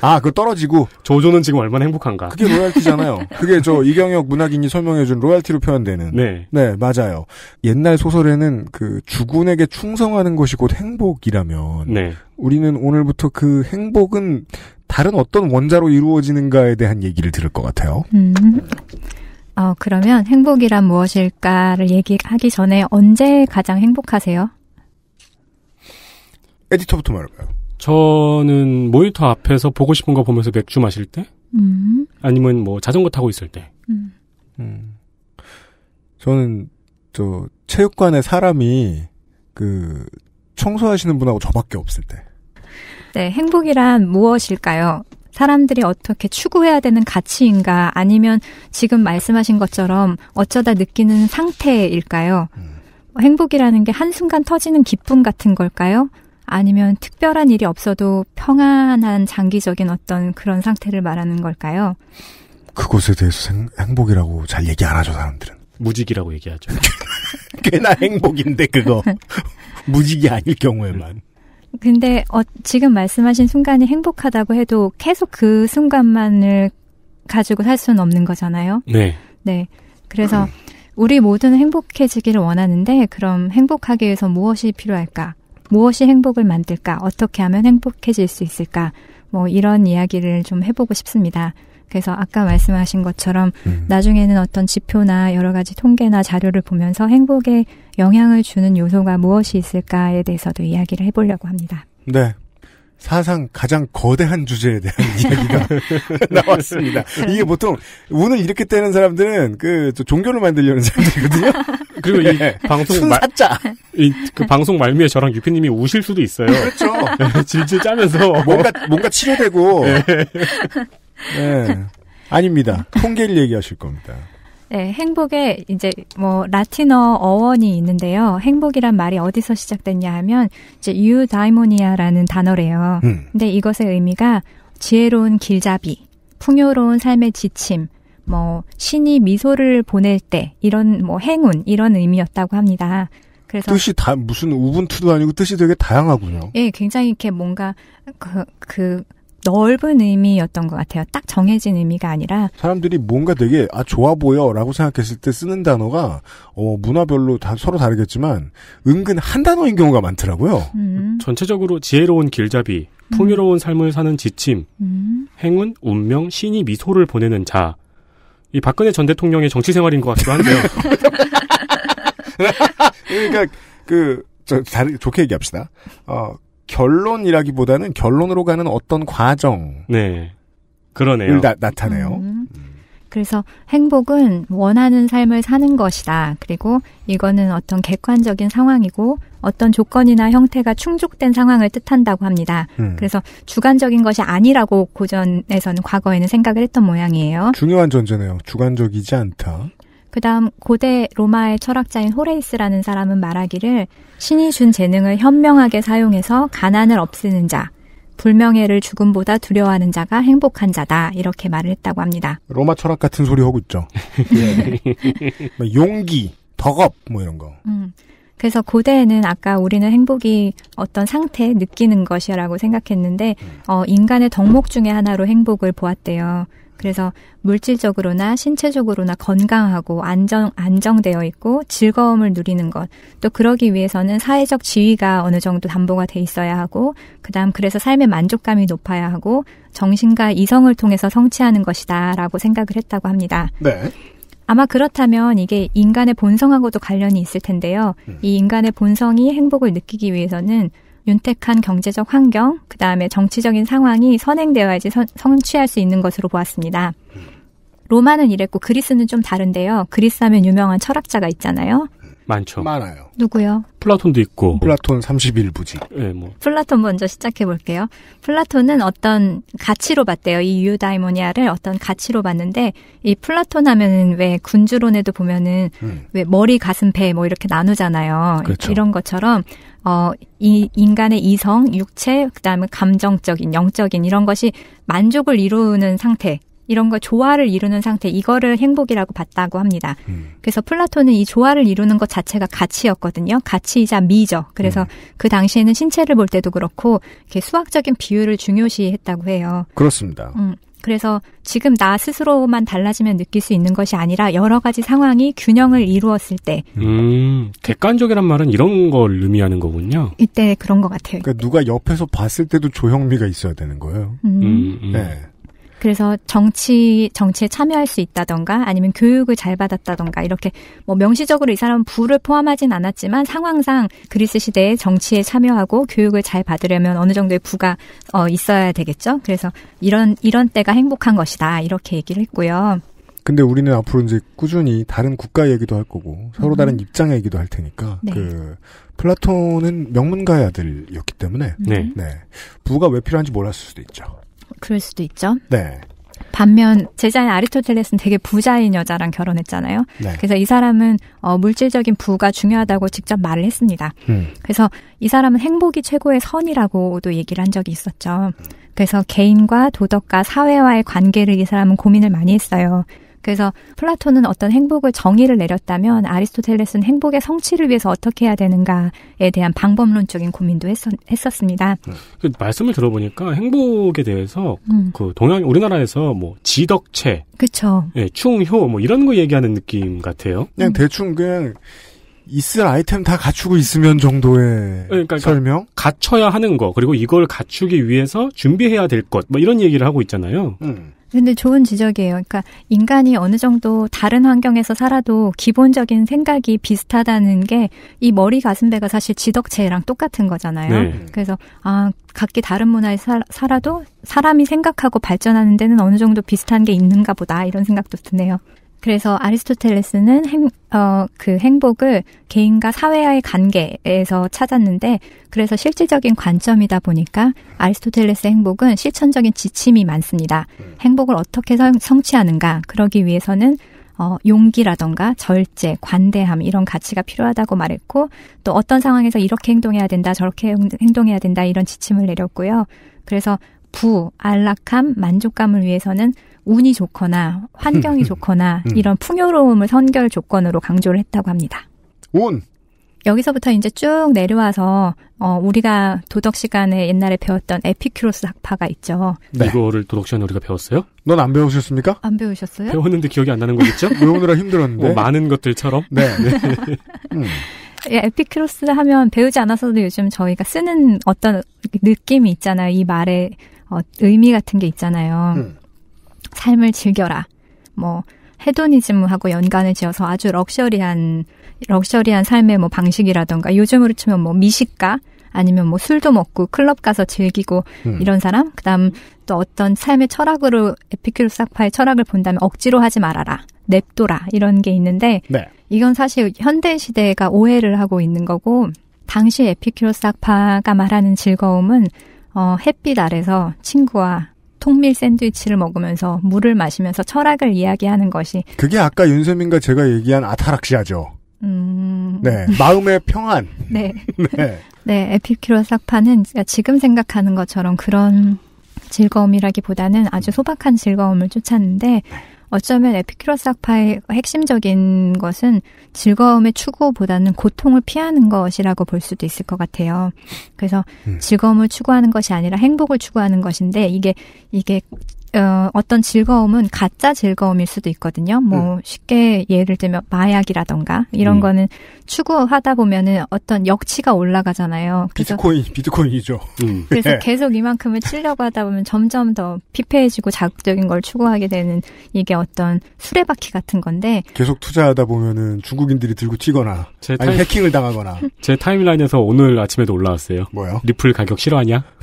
아, 그 떨어지고. 조조는 지금 얼마나 행복한가. 그게 로얄티잖아요. 그게 저 이경혁 문학인이 설명해준 로얄티로 표현되는. 네. 네, 맞아요. 옛날 소설에는 그 주군에게 충성하는 것이 곧 행복이라면. 네. 우리는 오늘부터 그 행복은 다른 어떤 원자로 이루어지는가에 대한 얘기를 들을 것 같아요. 음. 어, 그러면 행복이란 무엇일까를 얘기하기 전에 언제 가장 행복하세요? 에디터부터 말해봐요. 저는 모니터 앞에서 보고 싶은 거 보면서 맥주 마실 때? 음. 아니면 뭐 자전거 타고 있을 때? 음. 음. 저는 저 체육관에 사람이 그 청소하시는 분하고 저밖에 없을 때. 네, 행복이란 무엇일까요? 사람들이 어떻게 추구해야 되는 가치인가 아니면 지금 말씀하신 것처럼 어쩌다 느끼는 상태일까요? 음. 행복이라는 게 한순간 터지는 기쁨 같은 걸까요? 아니면 특별한 일이 없어도 평안한 장기적인 어떤 그런 상태를 말하는 걸까요? 그곳에 대해서 행복이라고 잘 얘기 안 하죠, 사람들은. 무직이라고 얘기하죠. 꽤나 행복인데, 그거. 무직이 아닐 경우에만. 근데 어, 지금 말씀하신 순간이 행복하다고 해도 계속 그 순간만을 가지고 살 수는 없는 거잖아요. 네. 네. 그래서 우리 모두는 행복해지기를 원하는데 그럼 행복하기 위해서 무엇이 필요할까? 무엇이 행복을 만들까? 어떻게 하면 행복해질 수 있을까? 뭐 이런 이야기를 좀 해보고 싶습니다. 그래서 아까 말씀하신 것처럼 음. 나중에는 어떤 지표나 여러 가지 통계나 자료를 보면서 행복에 영향을 주는 요소가 무엇이 있을까에 대해서도 이야기를 해보려고 합니다. 네. 사상 가장 거대한 주제에 대한 이야기가 나왔습니다. 이게 보통 운을 이렇게 떼는 사람들은 그 종교를 만들려는 사람들이거든요. 그리고 이 네. 방송 말, 그 방송 말미에 저랑 유피님이 우실 수도 있어요. 그렇죠. 네, 질질 짜면서 뭔가 뭔가 치료되고 네. 네. 아닙니다. 통계를 얘기하실 겁니다. 네, 행복에 이제 뭐 라틴어 어원이 있는데요. 행복이란 말이 어디서 시작됐냐 하면 이제 유다이모니아라는 단어래요. 음. 근데 이것의 의미가 지혜로운 길잡이, 풍요로운 삶의 지침, 뭐 신이 미소를 보낼 때 이런 뭐 행운 이런 의미였다고 합니다. 그래서 뜻이 다 무슨 우분투도 아니고 뜻이 되게 다양하군요. 예, 굉장히 이렇게 뭔가 그, 그 넓은 의미였던 것 같아요. 딱 정해진 의미가 아니라 사람들이 뭔가 되게 아 좋아 보여라고 생각했을 때 쓰는 단어가 어 문화별로 다 서로 다르겠지만 은근 한 단어인 경우가 많더라고요. 음. 전체적으로 지혜로운 길잡이, 음. 풍요로운 음. 삶을 사는 지침, 음. 행운, 운명, 신이 미소를 보내는 자. 이 박근혜 전 대통령의 정치 생활인 것 같기도 한데요. 그러니까 그 저, 좋게 얘기합시다. 어, 결론이라기보다는 결론으로 가는 어떤 과정. 네. 그러네요. 나, 타내요 음. 음. 그래서 행복은 원하는 삶을 사는 것이다. 그리고 이거는 어떤 객관적인 상황이고 어떤 조건이나 형태가 충족된 상황을 뜻한다고 합니다. 음. 그래서 주관적인 것이 아니라고 고전에서는 과거에는 생각을 했던 모양이에요. 중요한 전제네요. 주관적이지 않다. 그 다음 고대 로마의 철학자인 호레이스라는 사람은 말하기를 신이 준 재능을 현명하게 사용해서 가난을 없애는 자, 불명예를 죽음보다 두려워하는 자가 행복한 자다 이렇게 말을 했다고 합니다. 로마 철학 같은 소리 하고 있죠. 뭐 용기, 덕업 뭐 이런 거. 음. 그래서 고대에는 아까 우리는 행복이 어떤 상태 느끼는 것이라고 생각했는데 음. 어, 인간의 덕목 중의 하나로 행복을 보았대요. 그래서 물질적으로나 신체적으로나 건강하고 안정, 안정되어 있고 즐거움을 누리는 것. 또 그러기 위해서는 사회적 지위가 어느 정도 담보가 돼 있어야 하고, 그 다음 그래서 삶의 만족감이 높아야 하고, 정신과 이성을 통해서 성취하는 것이다. 라고 생각을 했다고 합니다. 네. 아마 그렇다면 이게 인간의 본성하고도 관련이 있을 텐데요. 음. 이 인간의 본성이 행복을 느끼기 위해서는 윤택한 경제적 환경, 그 다음에 정치적인 상황이 선행되어야지 선, 성취할 수 있는 것으로 보았습니다. 음. 로마는 이랬고 그리스는 좀 다른데요. 그리스 하면 유명한 철학자가 있잖아요. 많죠. 많아요. 누구요? 플라톤도 있고. 플라톤 31부지. 예, 네, 뭐. 플라톤 먼저 시작해 볼게요. 플라톤은 어떤 가치로 봤대요. 이 유다이모니아를 어떤 가치로 봤는데 이 플라톤 하면은 왜 군주론에도 보면은 음. 왜 머리, 가슴, 배 뭐 이렇게 나누잖아요. 그렇죠. 이런 것처럼 어, 이 인간의 이성, 육체, 그다음에 감정적인, 영적인 이런 것이 만족을 이루는 상태, 이런 거 조화를 이루는 상태 이거를 행복이라고 봤다고 합니다. 음. 그래서 플라톤은 이 조화를 이루는 것 자체가 가치였거든요. 가치이자 미죠. 그래서 음. 그 당시에는 신체를 볼 때도 그렇고 이렇게 수학적인 비율을 중요시했다고 해요. 그렇습니다. 음. 그래서 지금 나 스스로만 달라지면 느낄 수 있는 것이 아니라 여러 가지 상황이 균형을 이루었을 때. 음, 객관적이란 말은 이런 걸 의미하는 거군요. 이때 그런 것 같아요. 그러니까 누가 옆에서 봤을 때도 조형미가 있어야 되는 거예요. 음, 음. 음. 네. 그래서 정치 정치에 참여할 수 있다던가 아니면 교육을 잘 받았다던가 이렇게 뭐 명시적으로 이 사람은 부를 포함하진 않았지만 상황상 그리스 시대에 정치에 참여하고 교육을 잘 받으려면 어느 정도의 부가 어 있어야 되겠죠. 그래서 이런 이런 때가 행복한 것이다. 이렇게 얘기를 했고요. 근데 우리는 앞으로 이제 꾸준히 다른 국가 얘기도 할 거고 서로 음. 다른 입장 얘기도 할 테니까 네. 그 플라톤은 명문가의 아들이었기 때문에 네. 네. 부가 왜 필요한지 몰랐을 수도 있죠. 그럴 수도 있죠. 네. 반면 제자인 아리스토텔레스는 되게 부자인 여자랑 결혼했잖아요. 네. 그래서 이 사람은 어, 물질적인 부가 중요하다고 직접 말을 했습니다. 음. 그래서 이 사람은 행복이 최고의 선이라고도 얘기를 한 적이 있었죠. 그래서 개인과 도덕과 사회와의 관계를 이 사람은 고민을 많이 했어요. 그래서 플라톤은 어떤 행복을 정의를 내렸다면 아리스토텔레스는 행복의 성취를 위해서 어떻게 해야 되는가에 대한 방법론적인 고민도 했었, 했었 습니다 네. 그 말씀을 들어보니까 행복에 대해서 음. 그 동양 우리나라에서 뭐 지덕체, 그렇죠, 예, 충효 뭐 이런 거 얘기하는 느낌 같아요. 그냥 음. 대충 그냥 있을 아이템 다 갖추고 있으면 정도의 네, 그러니까, 설명? 갖춰야 하는 거 그리고 이걸 갖추기 위해서 준비해야 될 것 뭐 이런 얘기를 하고 있잖아요. 음. 근데 좋은 지적이에요. 그러니까 인간이 어느 정도 다른 환경에서 살아도 기본적인 생각이 비슷하다는 게 이 머리 가슴배가 사실 지덕체랑 똑같은 거잖아요. 네. 그래서 아 각기 다른 문화에 살, 살아도 사람이 생각하고 발전하는 데는 어느 정도 비슷한 게 있는가 보다 이런 생각도 드네요. 그래서 아리스토텔레스는 행, 어, 그 행복을 개인과 사회와의 관계에서 찾았는데 그래서 실질적인 관점이다 보니까 아리스토텔레스의 행복은 실천적인 지침이 많습니다. 네. 행복을 어떻게 성, 취하는가 그러기 위해서는 어, 용기라던가 절제, 관대함 이런 가치가 필요하다고 말했고 또 어떤 상황에서 이렇게 행동해야 된다 저렇게 행동해야 된다 이런 지침을 내렸고요. 그래서 부, 안락함, 만족감을 위해서는 운이 좋거나 환경이 음, 음. 좋거나 음. 이런 풍요로움을 선결 조건으로 강조를 했다고 합니다. 운. 여기서부터 이제 쭉 내려와서 어 우리가 도덕 시간에 옛날에 배웠던 에피큐로스 학파가 있죠. 네. 이거를 도덕 시간에 우리가 배웠어요? 넌 안 배우셨습니까? 안 배우셨어요? 배웠는데 기억이 안 나는 거겠죠? 외우느라 힘들었는데. 뭐 많은 것들처럼. 네. 네. 음. 예, 에피큐로스 하면 배우지 않아서도 요즘 저희가 쓰는 어떤 느낌이 있잖아요. 이 말의 어, 의미 같은 게 있잖아요. 음. 삶을 즐겨라. 뭐 헤도니즘하고 연관을 지어서 아주 럭셔리한 럭셔리한 삶의 뭐 방식이라던가 요즘으로 치면 뭐 미식가 아니면 뭐 술도 먹고 클럽 가서 즐기고 음. 이런 사람 그다음 또 어떤 삶의 철학으로 에피큐로스 학파의 철학을 본다면 억지로 하지 말아라 냅둬라 이런 게 있는데 네. 이건 사실 현대 시대가 오해를 하고 있는 거고 당시 에피큐로스 학파가 말하는 즐거움은 어, 햇빛 아래서 친구와 통밀 샌드위치를 먹으면서 물을 마시면서 철학을 이야기하는 것이 그게 아까 윤세민과 제가 얘기한 아타락시아죠. 음... 네, 마음의 평안. 네. 네. 네, 에피큐로 삭파는 지금 생각하는 것처럼 그런 즐거움이라기보다는 아주 소박한 즐거움을 쫓았는데 네. 어쩌면 에피큐로스 학파의 핵심적인 것은 즐거움의 추구보다는 고통을 피하는 것이라고 볼 수도 있을 것 같아요. 그래서 음. 즐거움을 추구하는 것이 아니라 행복을 추구하는 것인데 이게 이게 어, 어떤 즐거움은 가짜 즐거움일 수도 있거든요. 뭐 음. 쉽게 예를 들면 마약이라던가 이런 음. 거는 추구하다 보면은 어떤 역치가 올라가잖아요. 비트코인 비트코인이죠. 음. 음. 그래서 네. 계속 이만큼을 치려고 하다 보면 점점 더 피폐해지고 자극적인 걸 추구하게 되는 이게 어떤 수레바퀴 같은 건데 계속 투자하다 보면은 중국 외국인들이 들고 튀거나 제 타임... 아 해킹을 당하거나 제 타임라인에서 오늘 아침에도 올라왔어요. 뭐요? 리플 가격 싫어하냐?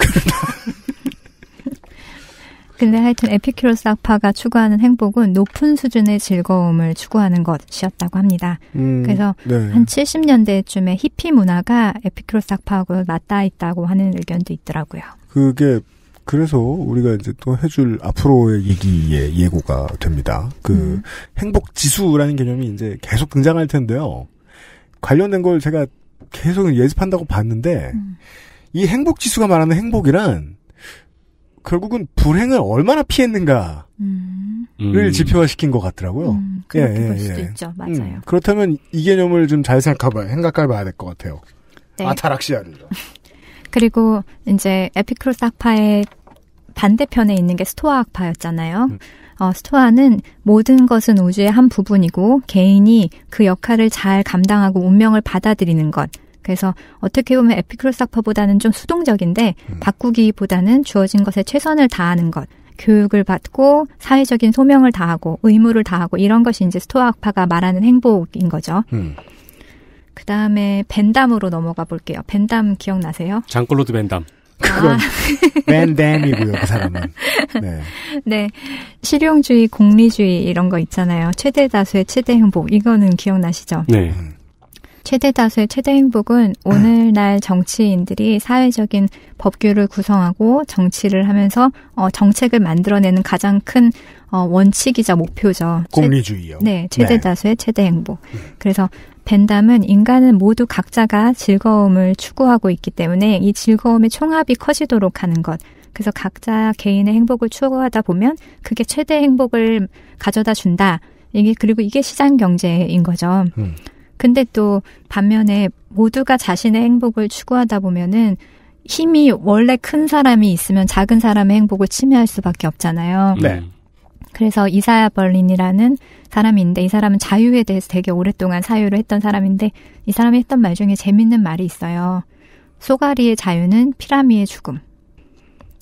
근데 하여튼 에피큐로스 악파가 추구하는 행복은 높은 수준의 즐거움을 추구하는 것이었다고 합니다. 음, 그래서 네. 한 70년대쯤에 히피 문화가 에피큐로스 악파하고 맞닿아 있다고 하는 의견도 있더라고요. 그게 그래서 우리가 이제 또 해줄 앞으로의 얘기의 예고가 됩니다. 그 음. 행복 지수라는 개념이 이제 계속 등장할 텐데요. 관련된 걸 제가 계속 예습한다고 봤는데 음. 이 행복 지수가 말하는 행복이란 결국은 불행을 얼마나 피했는가를 음. 음. 지표화시킨 것 같더라고요. 음, 그렇게 예, 예, 볼 예. 수도 있죠. 음, 맞아요. 음, 그렇다면 이 개념을 좀 잘 생각해봐야, 생각해봐야 될 것 같아요. 네. 아타락시아를. 그리고 이제 에피크로사파의 반대편에 있는 게 스토아학파였잖아요. 음. 어, 스토아는 모든 것은 우주의 한 부분이고 개인이 그 역할을 잘 감당하고 운명을 받아들이는 것. 그래서 어떻게 보면 에피크로스학파보다는 좀 수동적인데 음. 바꾸기보다는 주어진 것에 최선을 다하는 것. 교육을 받고 사회적인 소명을 다하고 의무를 다하고 이런 것이 이제 스토아학파가 말하는 행복인 거죠. 음. 그 다음에 벤담으로 넘어가 볼게요. 벤담 기억나세요? 장클로드 벤담. 그건 아. 밴댐이고요, 아. 그 사람은. 네. 네. 실용주의, 공리주의 이런 거 있잖아요. 최대 다수의 최대 행복. 이거는 기억나시죠? 네. 최대 다수의 최대 행복은 오늘날 음. 정치인들이 사회적인 법규를 구성하고 정치를 하면서 어, 정책을 만들어내는 가장 큰 어, 원칙이자 목표죠. 공리주의요. 최, 네, 최대 네. 다수의 최대 행복. 음. 그래서 벤담은 인간은 모두 각자가 즐거움을 추구하고 있기 때문에 이 즐거움의 총합이 커지도록 하는 것. 그래서 각자 개인의 행복을 추구하다 보면 그게 최대 행복을 가져다 준다. 이게 그리고 이게 시장 경제인 거죠. 음. 근데 또 반면에 모두가 자신의 행복을 추구하다 보면은 힘이 원래 큰 사람이 있으면 작은 사람의 행복을 침해할 수밖에 없잖아요. 네. 그래서 이사야 벌린이라는 사람인데 이 사람은 자유에 대해서 되게 오랫동안 사유를 했던 사람인데 이 사람이 했던 말 중에 재밌는 말이 있어요. 소가리의 자유는 피라미의 죽음.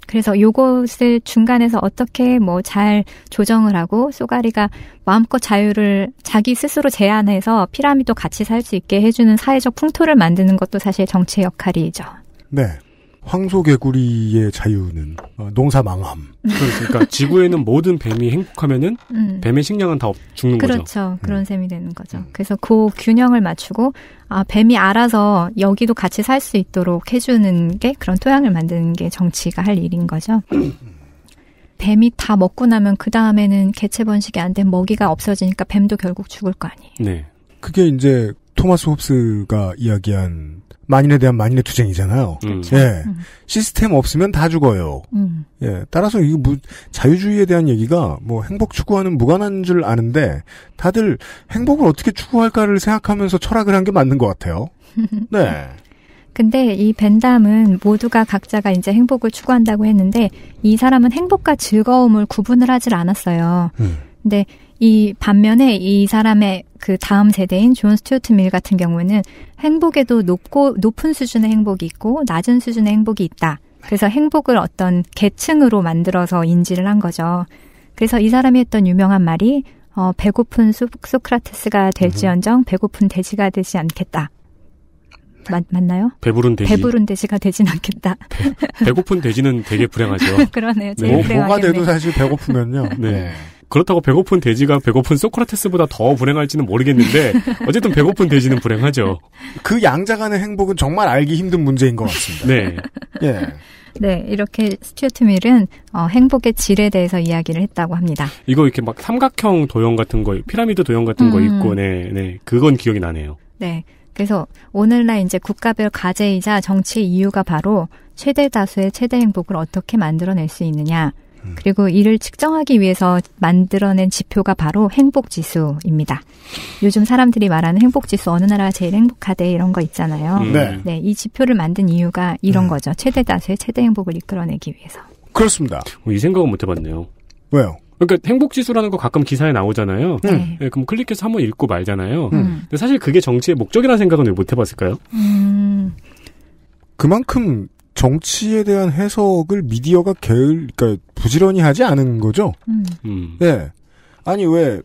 그래서 요것을 중간에서 어떻게 뭐 잘 조정을 하고 쏘가리가 마음껏 자유를 자기 스스로 제안해서 피라미도 같이 살 수 있게 해주는 사회적 풍토를 만드는 것도 사실 정치의 역할이죠. 네. 황소개구리의 자유는 어, 농사 망함. 그러니까 지구에는 모든 뱀이 행복하면은 음. 뱀의 식량은 다 죽는 그렇죠. 거죠. 그렇죠. 그런 음. 셈이 되는 거죠. 음. 그래서 그 균형을 맞추고 아 뱀이 알아서 여기도 같이 살 수 있도록 해주는 게 그런 토양을 만드는 게 정치가 할 일인 거죠. 뱀이 다 먹고 나면 그 다음에는 개체 번식이 안 된 먹이가 없어지니까 뱀도 결국 죽을 거 아니에요. 네. 그게 이제 토마스 홉스가 이야기한 만인에 대한 만인의 투쟁이잖아요. 음. 그렇죠. 예. 음. 시스템 없으면 다 죽어요. 음. 예. 따라서 이 무, 자유주의에 대한 얘기가 뭐 행복 추구하는 무관한 줄 아는데 다들 행복을 어떻게 추구할까를 생각하면서 철학을 한 게 맞는 것 같아요. 네. 근데 이 벤담은 모두가 각자가 이제 행복을 추구한다고 했는데 이 사람은 행복과 즐거움을 구분을 하질 않았어요. 음. 근데 이 반면에 이 사람의 그 다음 세대인 존 스튜어트 밀 같은 경우는 행복에도 높고 높은 수준의 행복이 있고 낮은 수준의 행복이 있다. 그래서 행복을 어떤 계층으로 만들어서 인지를 한 거죠. 그래서 이 사람이 했던 유명한 말이 어, 배고픈 소, 소크라테스가 될지언정 배고픈 돼지가 되지 않겠다. 맞, 맞나요? 배부른 돼지. 배부른 돼지가 되진 않겠다. 배, 고픈 돼지는 되게 불행하죠. 그러네요. 제일 네. 뭐, 뭐가 돼도 사실 배고프면요. 네. 네. 그렇다고 배고픈 돼지가 배고픈 소크라테스보다 더 불행할지는 모르겠는데 어쨌든 배고픈 돼지는 불행하죠. 그 양자간의 행복은 정말 알기 힘든 문제인 것 같습니다. 네. 예. 네, 이렇게 스튜어트 밀은 어, 행복의 질에 대해서 이야기를 했다고 합니다. 이거 이렇게 막 삼각형 도형 같은 거, 피라미드 도형 같은 음. 거 있고, 네, 네, 그건 기억이 나네요. 네, 그래서 오늘날 이제 국가별 과제이자 정치의 이유가 바로 최대 다수의 최대 행복을 어떻게 만들어낼 수 있느냐. 그리고 이를 측정하기 위해서 만들어낸 지표가 바로 행복지수입니다. 요즘 사람들이 말하는 행복지수 어느 나라가 제일 행복하대 이런 거 있잖아요. 음. 네. 네이 지표를 만든 이유가 이런 음. 거죠. 최대 다수의 최대 행복을 이끌어내기 위해서. 그렇습니다. 어, 이 생각은 못 해봤네요. 왜요? 그러니까 행복 지수라는 거 가끔 기사에 나오잖아요. 음. 네. 네, 그럼 클릭해서 한번 읽고 말잖아요. 음. 근데 사실 그게 정치의 목적이라는 생각은 왜 못 해봤을까요? 음. 그만큼 정치에 대한 해석을 미디어가 게을, 그러니까 부지런히 하지 않은 거죠. 음. 음. 네. 아니 왜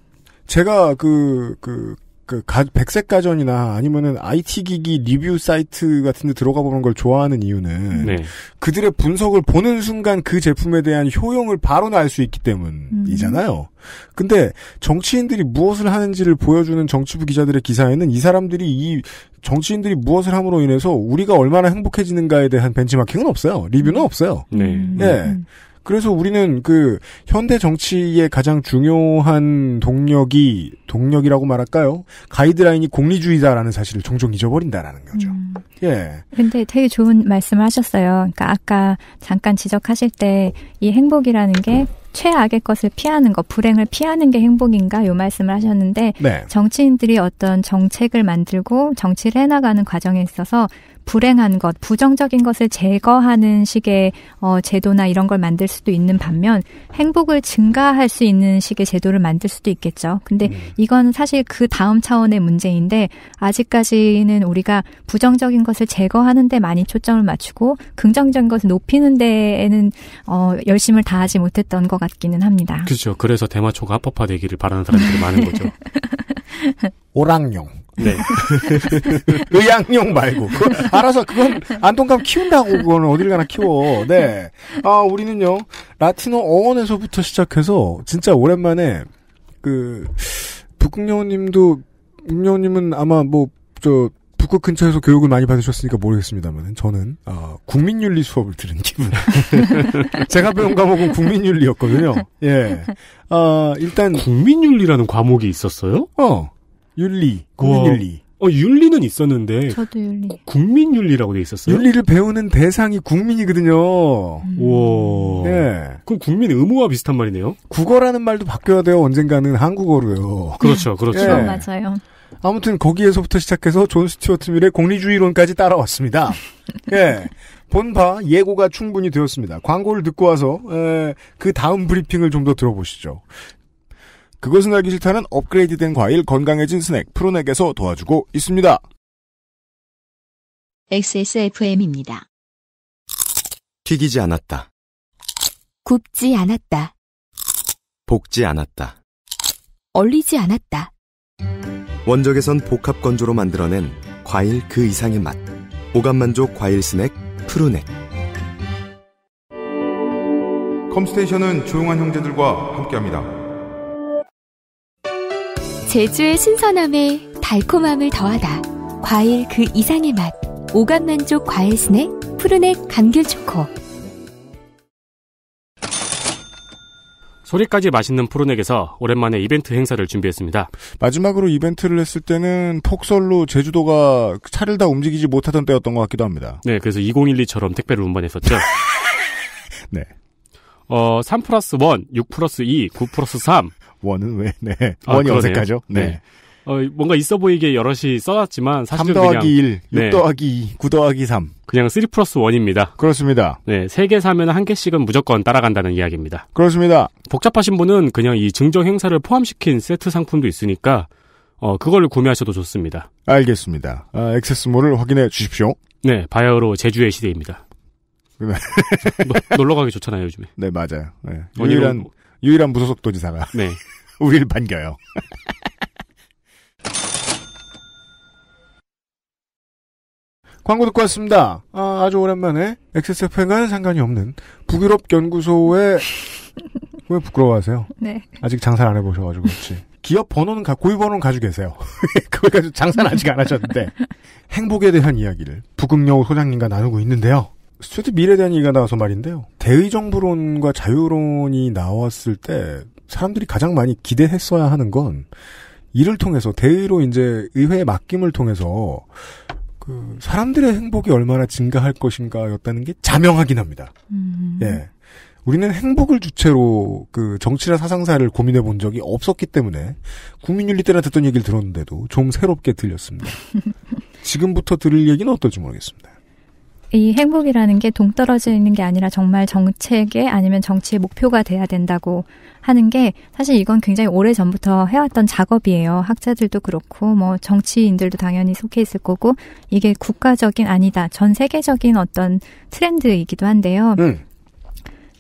제가 그그 그그 가, 백색 가전이나 아니면은 IT 기기 리뷰 사이트 같은 데 들어가 보는 걸 좋아하는 이유는 네. 그들의 분석을 보는 순간 그 제품에 대한 효용을 바로 알수 있기 때문이잖아요. 음. 근데 정치인들이 무엇을 하는지를 보여주는 정치부 기자들의 기사에는 이 사람들이 이 정치인들이 무엇을 함으로 인해서 우리가 얼마나 행복해지는가에 대한 벤치마킹은 없어요. 리뷰는 없어요. 네. 예. 음. 그래서 우리는 그 현대 정치의 가장 중요한 동력이 동력이라고 말할까요? 가이드라인이 공리주의다라는 사실을 종종 잊어버린다라는 거죠. 음. 예. 근데 되게 좋은 말씀을 하셨어요. 그러니까 아까 잠깐 지적하실 때 이 행복이라는 게 최악의 것을 피하는 것, 불행을 피하는 게 행복인가 요 말씀을 하셨는데 네. 정치인들이 어떤 정책을 만들고 정치를 해나가는 과정에 있어서 불행한 것, 부정적인 것을 제거하는 식의 어, 제도나 이런 걸 만들 수도 있는 반면 행복을 증가할 수 있는 식의 제도를 만들 수도 있겠죠. 근데 음. 이건 사실 그 다음 차원의 문제인데 아직까지는 우리가 부정적인 것을 제거하는 데 많이 초점을 맞추고 긍정적인 것을 높이는 데에는 어, 열심을 다하지 못했던 것 같기는 합니다. 그렇죠. 그래서 대마초가 합법화되기를 바라는 사람들이 많은 거죠. 오랑용. 네. 의양용 말고. 그, 알아서 그건 안동감 키운다고 그거는 어딜 가나 키워. 네. 아 우리는요 라틴어 어원에서부터 시작해서 진짜 오랜만에 그 북극여우님도 북녀님은 아마 뭐 저 북극 근처에서 교육을 많이 받으셨으니까 모르겠습니다만 저는 어, 국민윤리 수업을 들은 기분. 제가 배운 과목은 국민윤리였거든요. 예. 어, 일단 국민윤리라는 과목이 있었어요? 어. 윤리, 국민윤리. 어, 윤리는 있었는데. 저도 윤리. 국민윤리라고 돼 있었어요. 윤리를 배우는 대상이 국민이거든요. 음. 우와. 예. 그럼 국민 의무와 비슷한 말이네요. 국어라는 말도 바뀌어야 돼요. 언젠가는 한국어로요. 그렇죠, 그렇죠. 예. 맞아요. 아무튼 거기에서부터 시작해서 존 스튜어트 밀의 공리주의론까지 따라왔습니다. 예. 본바 예고가 충분히 되었습니다. 광고를 듣고 와서 에, 예, 그 다음 브리핑을 좀 더 들어보시죠. 그것은 알기 싫다는 업그레이드된 과일 건강해진 스낵 프로넥에서 도와주고 있습니다. XSFM입니다. 튀기지 않았다. 굽지 않았다. 볶지 않았다. 얼리지 않았다. 원적에선 복합 건조로 만들어낸 과일 그 이상의 맛. 오감 만족 과일 스낵 프로넥. 컴스테이션은 조용한 형제들과 함께합니다. 제주의 신선함에 달콤함을 더하다. 과일 그 이상의 맛. 오감 만족 과일 스낵 푸르넥 감귤 초코. 소리까지 맛있는 푸르넥에서 오랜만에 이벤트 행사를 준비했습니다. 마지막으로 이벤트를 했을 때는 폭설로 제주도가 차를 다 움직이지 못하던 때였던 것 같기도 합니다. 네, 그래서 2012처럼 택배를 운반했었죠. 네. 어, 3 플러스 1, 6 플러스 2, 9 플러스 3, 원은 왜? 네. 아, 원이 어색하죠? 네. 네. 어, 뭔가 있어 보이게 여럿이 써놨지만 사실은 3 더하기 그냥, 1, 6 네. 더하기 2, 9 더하기 3. 그냥 3 플러스 1입니다. 그렇습니다. 네, 3개 사면 1개씩은 무조건 따라간다는 이야기입니다. 그렇습니다. 복잡하신 분은 그냥 이 증정 행사를 포함시킨 세트 상품도 있으니까 어, 그걸 구매하셔도 좋습니다. 알겠습니다. 아, 액세스몰을 확인해 주십시오. 네, 바야흐로 제주의 시대입니다. 네. 뭐, 놀러 가기 좋잖아요, 요즘에. 네, 맞아요. 네. 유일한 뭐- 유일한 무소속 도지사가 네. 우리를 반겨요. 광고 듣고 왔습니다. 아, 아주 오랜만에 XSFM과는 상관이 없는 북유럽 연구소의 왜 부끄러워하세요? 네. 아직 장사를 안 해보셔가지고 그렇지. 기업 번호는 가, 고유 번호는 가지고 계세요. 그러니까 장사는 아직 안 하셨는데 행복에 대한 이야기를 북극여우 소장님과 나누고 있는데요. 스튜디 미래에 대한 얘기가 나와서 말인데요. 대의정부론과 자유론이 나왔을 때 사람들이 가장 많이 기대했어야 하는 건 이를 통해서 대의로 이제 의회의 맡김을 통해서 그 사람들의 행복이 얼마나 증가할 것인가였다는 게 자명하긴 합니다. 음. 예. 우리는 행복을 주체로 그 정치나 사상사를 고민해 본 적이 없었기 때문에 국민윤리 때나 듣던 얘기를 들었는데도 좀 새롭게 들렸습니다. 지금부터 들을 얘기는 어떨지 모르겠습니다. 이 행복이라는 게 동떨어져 있는 게 아니라 정말 정책에 아니면 정치의 목표가 돼야 된다고 하는 게 사실 이건 굉장히 오래 전부터 해왔던 작업이에요. 학자들도 그렇고 뭐 정치인들도 당연히 속해 있을 거고 이게 국가적인 아니다. 전 세계적인 어떤 트렌드이기도 한데요. 음.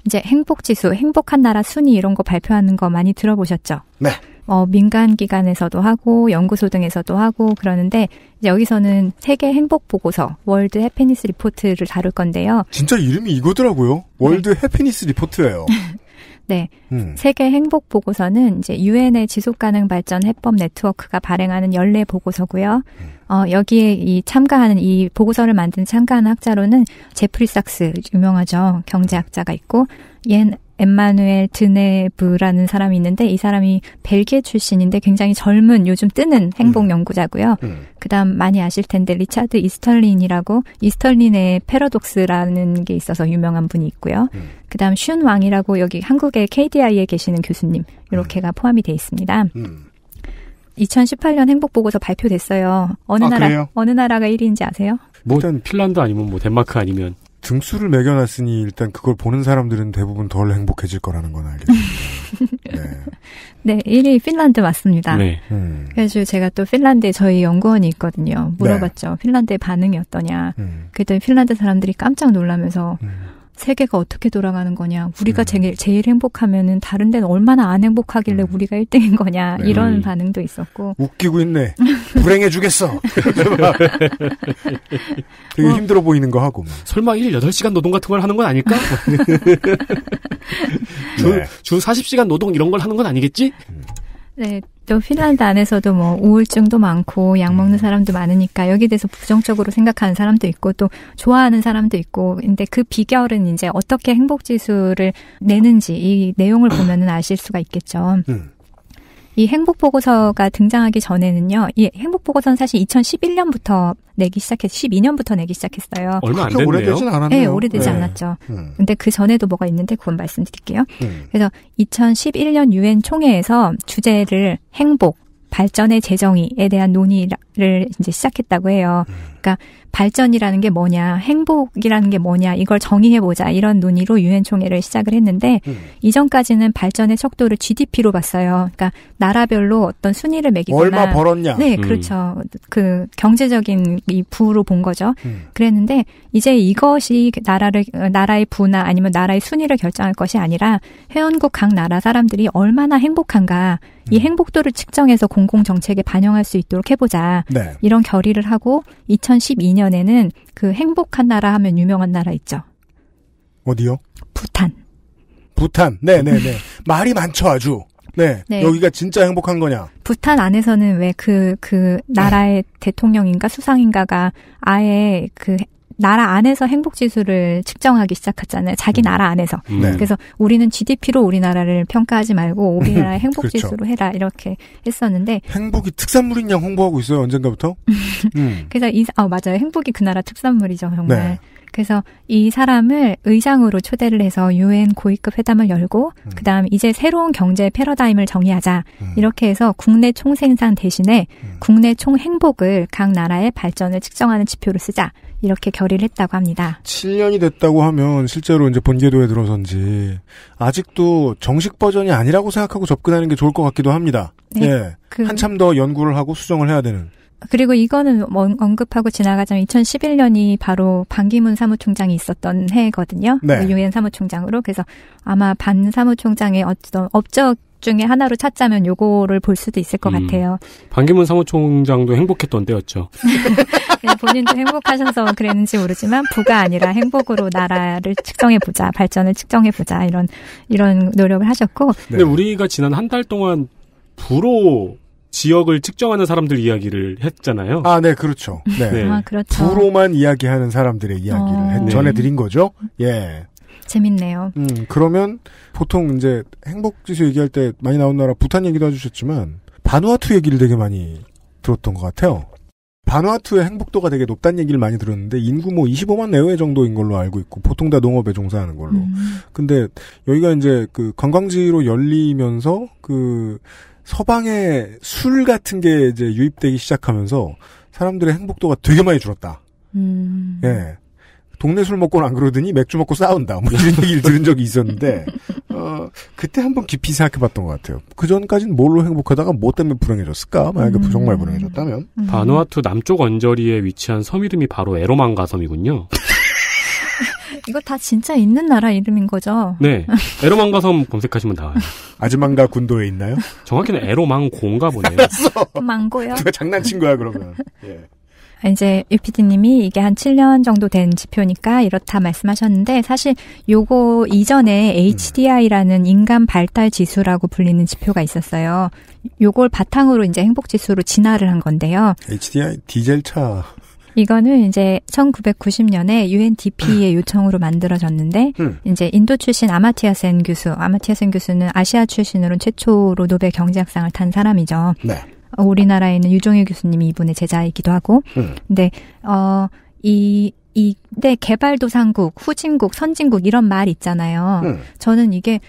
이제 행복 지수, 행복한 나라 순위 이런 거 발표하는 거 많이 들어보셨죠? 네. 어, 민간 기관에서도 하고 연구소 등에서도 하고 그러는데 이제 여기서는 세계 행복 보고서 월드 해피니스 리포트를 다룰 건데요. 진짜 이름이 이거더라고요. 월드 네. 해피니스 리포트예요. 네. 음. 세계 행복 보고서는 이제 유엔의 지속 가능 발전 해법 네트워크가 발행하는 연례 보고서고요. 음. 어, 여기에 이 참가하는 이 보고서를 만든 참가하는 학자로는 제프리 삭스 유명하죠. 경제학자가 있고 옌 엠마누엘 드네브라는 사람이 있는데 이 사람이 벨기에 출신인데 굉장히 젊은 요즘 뜨는 행복 음. 연구자고요. 음. 음. 그다음 많이 아실 텐데 리차드 이스털린이라고 이스털린의 패러독스라는 게 있어서 유명한 분이 있고요. 음. 그다음 슌 왕이라고 여기 한국의 KDI에 계시는 교수님 이렇게가 음. 포함이 돼 있습니다. 2018년 음. 행복 보고서 발표됐어요. 어느 아, 나라 그래요? 어느 나라가 1위인지 아세요? 뭐 일단 핀란드 아니면 뭐 덴마크 아니면 등수를 매겨놨으니 일단 그걸 보는 사람들은 대부분 덜 행복해질 거라는 건 알겠습니다. 네. 네, 1위 핀란드 맞습니다. 네. 음. 그래서 제가 또 핀란드에 저희 연구원이 있거든요. 물어봤죠. 네. 핀란드의 반응이 어떠냐. 음. 그랬더니 핀란드 사람들이 깜짝 놀라면서 음. 세계가 어떻게 돌아가는 거냐, 우리가 음. 제일, 제일 행복하면은 다른 데는 얼마나 안 행복하길래 음. 우리가 1등인 거냐, 네. 이런 음. 반응도 있었고. 웃기고 있네. 불행해 주겠어. 되게 뭐, 힘들어 보이는 거 하고. 뭐. 설마 1, 8시간 노동 같은 걸 하는 건 아닐까? 주, 네. 주 40시간 노동 이런 걸 하는 건 아니겠지? 음. 네. 또 핀란드 안에서도 뭐 우울증도 많고 약 먹는 음. 사람도 많으니까 여기에 대해서 부정적으로 생각하는 사람도 있고 또 좋아하는 사람도 있고 근데 그 비결은 이제 어떻게 행복 지수를 내는지 이 내용을 보면은 아실 수가 있겠죠. 음. 이 행복보고서가 등장하기 전에는요, 이 행복보고서는 사실 2011년부터 내기 시작했, 12년부터 내기 시작했어요. 얼마 안 됐네요. 오래되진 않았네요. 네, 오래되지 네. 않았죠. 음. 근데 그 전에도 뭐가 있는데 그건 말씀드릴게요. 음. 그래서 2011년 유엔 총회에서 주제를 행복, 발전의 재정의에 대한 논의를 이제 시작했다고 해요. 음. 그러니까 발전이라는 게 뭐냐, 행복이라는 게 뭐냐, 이걸 정의해보자, 이런 논의로 유엔 총회를 시작을 했는데, 음. 이전까지는 발전의 척도를 GDP로 봤어요. 그러니까, 나라별로 어떤 순위를 매기거나. 얼마 벌었냐. 네, 음. 그렇죠. 그, 경제적인 이 부로 본 거죠. 음. 그랬는데, 이제 이것이 나라를, 나라의 부나 아니면 나라의 순위를 결정할 것이 아니라, 회원국 각 나라 사람들이 얼마나 행복한가, 이 음. 행복도를 측정해서 공공 정책에 반영할 수 있도록 해보자. 네. 이런 결의를 하고 2012년에는 그 행복한 나라 하면 유명한 나라 있죠. 어디요? 부탄. 부탄. 네, 네, 네. 말이 많죠, 아주. 네, 네, 여기가 진짜 행복한 거냐? 부탄 안에서는 왜 그, 그 나라의 네. 대통령인가 수상인가가 아예 그 나라 안에서 행복 지수를 측정하기 시작했잖아요. 자기 음. 나라 안에서. 네. 네. 그래서 우리는 GDP로 우리나라를 평가하지 말고 우리나라의 행복 그렇죠. 지수로 해라 이렇게 했었는데 행복이 특산물인 양 홍보하고 있어요. 언젠가부터. 음. 그래서 이 어, 맞아요. 행복이 그 나라 특산물이죠, 정말. 네. 그래서 이 사람을 의장으로 초대를 해서 유엔 고위급 회담을 열고 음. 그다음 이제 새로운 경제 패러다임을 정의하자 음. 이렇게 해서 국내 총생산 대신에 음. 국내 총행복을 각 나라의 발전을 측정하는 지표로 쓰자 이렇게 결의를 했다고 합니다. 7년이 됐다고 하면 실제로 이제 본궤도에 들어선지 아직도 정식 버전이 아니라고 생각하고 접근하는 게 좋을 것 같기도 합니다. 네. 예. 그... 한참 더 연구를 하고 수정을 해야 되는. 그리고 이거는 언급하고 지나가자면 2011년이 바로 반기문 사무총장이 있었던 해거든요. 네. 그 유엔 네. 사무총장으로 그래서 아마 반 사무총장의 어떤 어, 업적 중에 하나로 찾자면 요거를 볼 수도 있을 것 음. 같아요. 반기문 사무총장도 행복했던 때였죠. 네, 본인도 행복하셔서 그랬는지 모르지만 부가 아니라 행복으로 나라를 측정해 보자, 발전을 측정해 보자 이런 이런 노력을 하셨고. 네. 근데 우리가 지난 한 달 동안 부로 지역을 측정하는 사람들 이야기를 했잖아요. 아, 네, 그렇죠. 네. 네. 아, 그렇죠. 부로만 이야기하는 사람들의 이야기를 어... 전해드린 거죠. 네. 예. 재밌네요. 음, 그러면 보통 이제 행복지수 얘기할 때 많이 나온 나라 부탄 얘기도 해주셨지만 바누아투 얘기를 되게 많이 들었던 것 같아요. 바누아투의 행복도가 되게 높다는 얘기를 많이 들었는데 인구 뭐 25만 내외 정도인 걸로 알고 있고 보통 다 농업에 종사하는 걸로. 음. 근데 여기가 이제 그 관광지로 열리면서 그 서방의 술 같은 게 이제 유입되기 시작하면서 사람들의 행복도가 되게 많이 줄었다. 음. 예. 동네 술 먹고는 안 그러더니 맥주 먹고 싸운다. 뭐 이런 얘기를 들은 적이 있었는데, 어, 그때 한번 깊이 생각해 봤던 것 같아요. 그전까지는 뭘로 행복하다가 뭐 때문에 불행해졌을까? 만약에 음. 정말 불행해졌다면. 음. 바누아투 남쪽 언저리에 위치한 섬 이름이 바로 에로망가 섬이군요. 이거 다 진짜 있는 나라 이름인 거죠? 네. 에로망가 섬 검색하시면 나와요. 아즈망가 군도에 있나요? 정확히는 에로망고인가 보네요. 알 망고요? 누가 장난친 거야, 그러면. 예. 이제 유피디님이 이게 한 7년 정도 된 지표니까 이렇다 말씀하셨는데 사실 요거 이전에 HDI라는 인간 발달 지수라고 불리는 지표가 있었어요. 요걸 바탕으로 이제 행복 지수로 진화를 한 건데요. HDI 디젤차. 이거는 이제 1990년에 UNDP의 요청으로 만들어졌는데 음. 이제 인도 출신 아마티아 센 교수, 아마티아 센 교수는 아시아 출신으로 최초로 노벨 경제학상을 탄 사람이죠. 네. 어, 우리나라에 있는 유종일 교수님이 이분의 제자이기도 하고, 음. 근데 어, 이 이 때 개발도상국, 후진국, 선진국 이런 말 있잖아요. 음. 저는 이게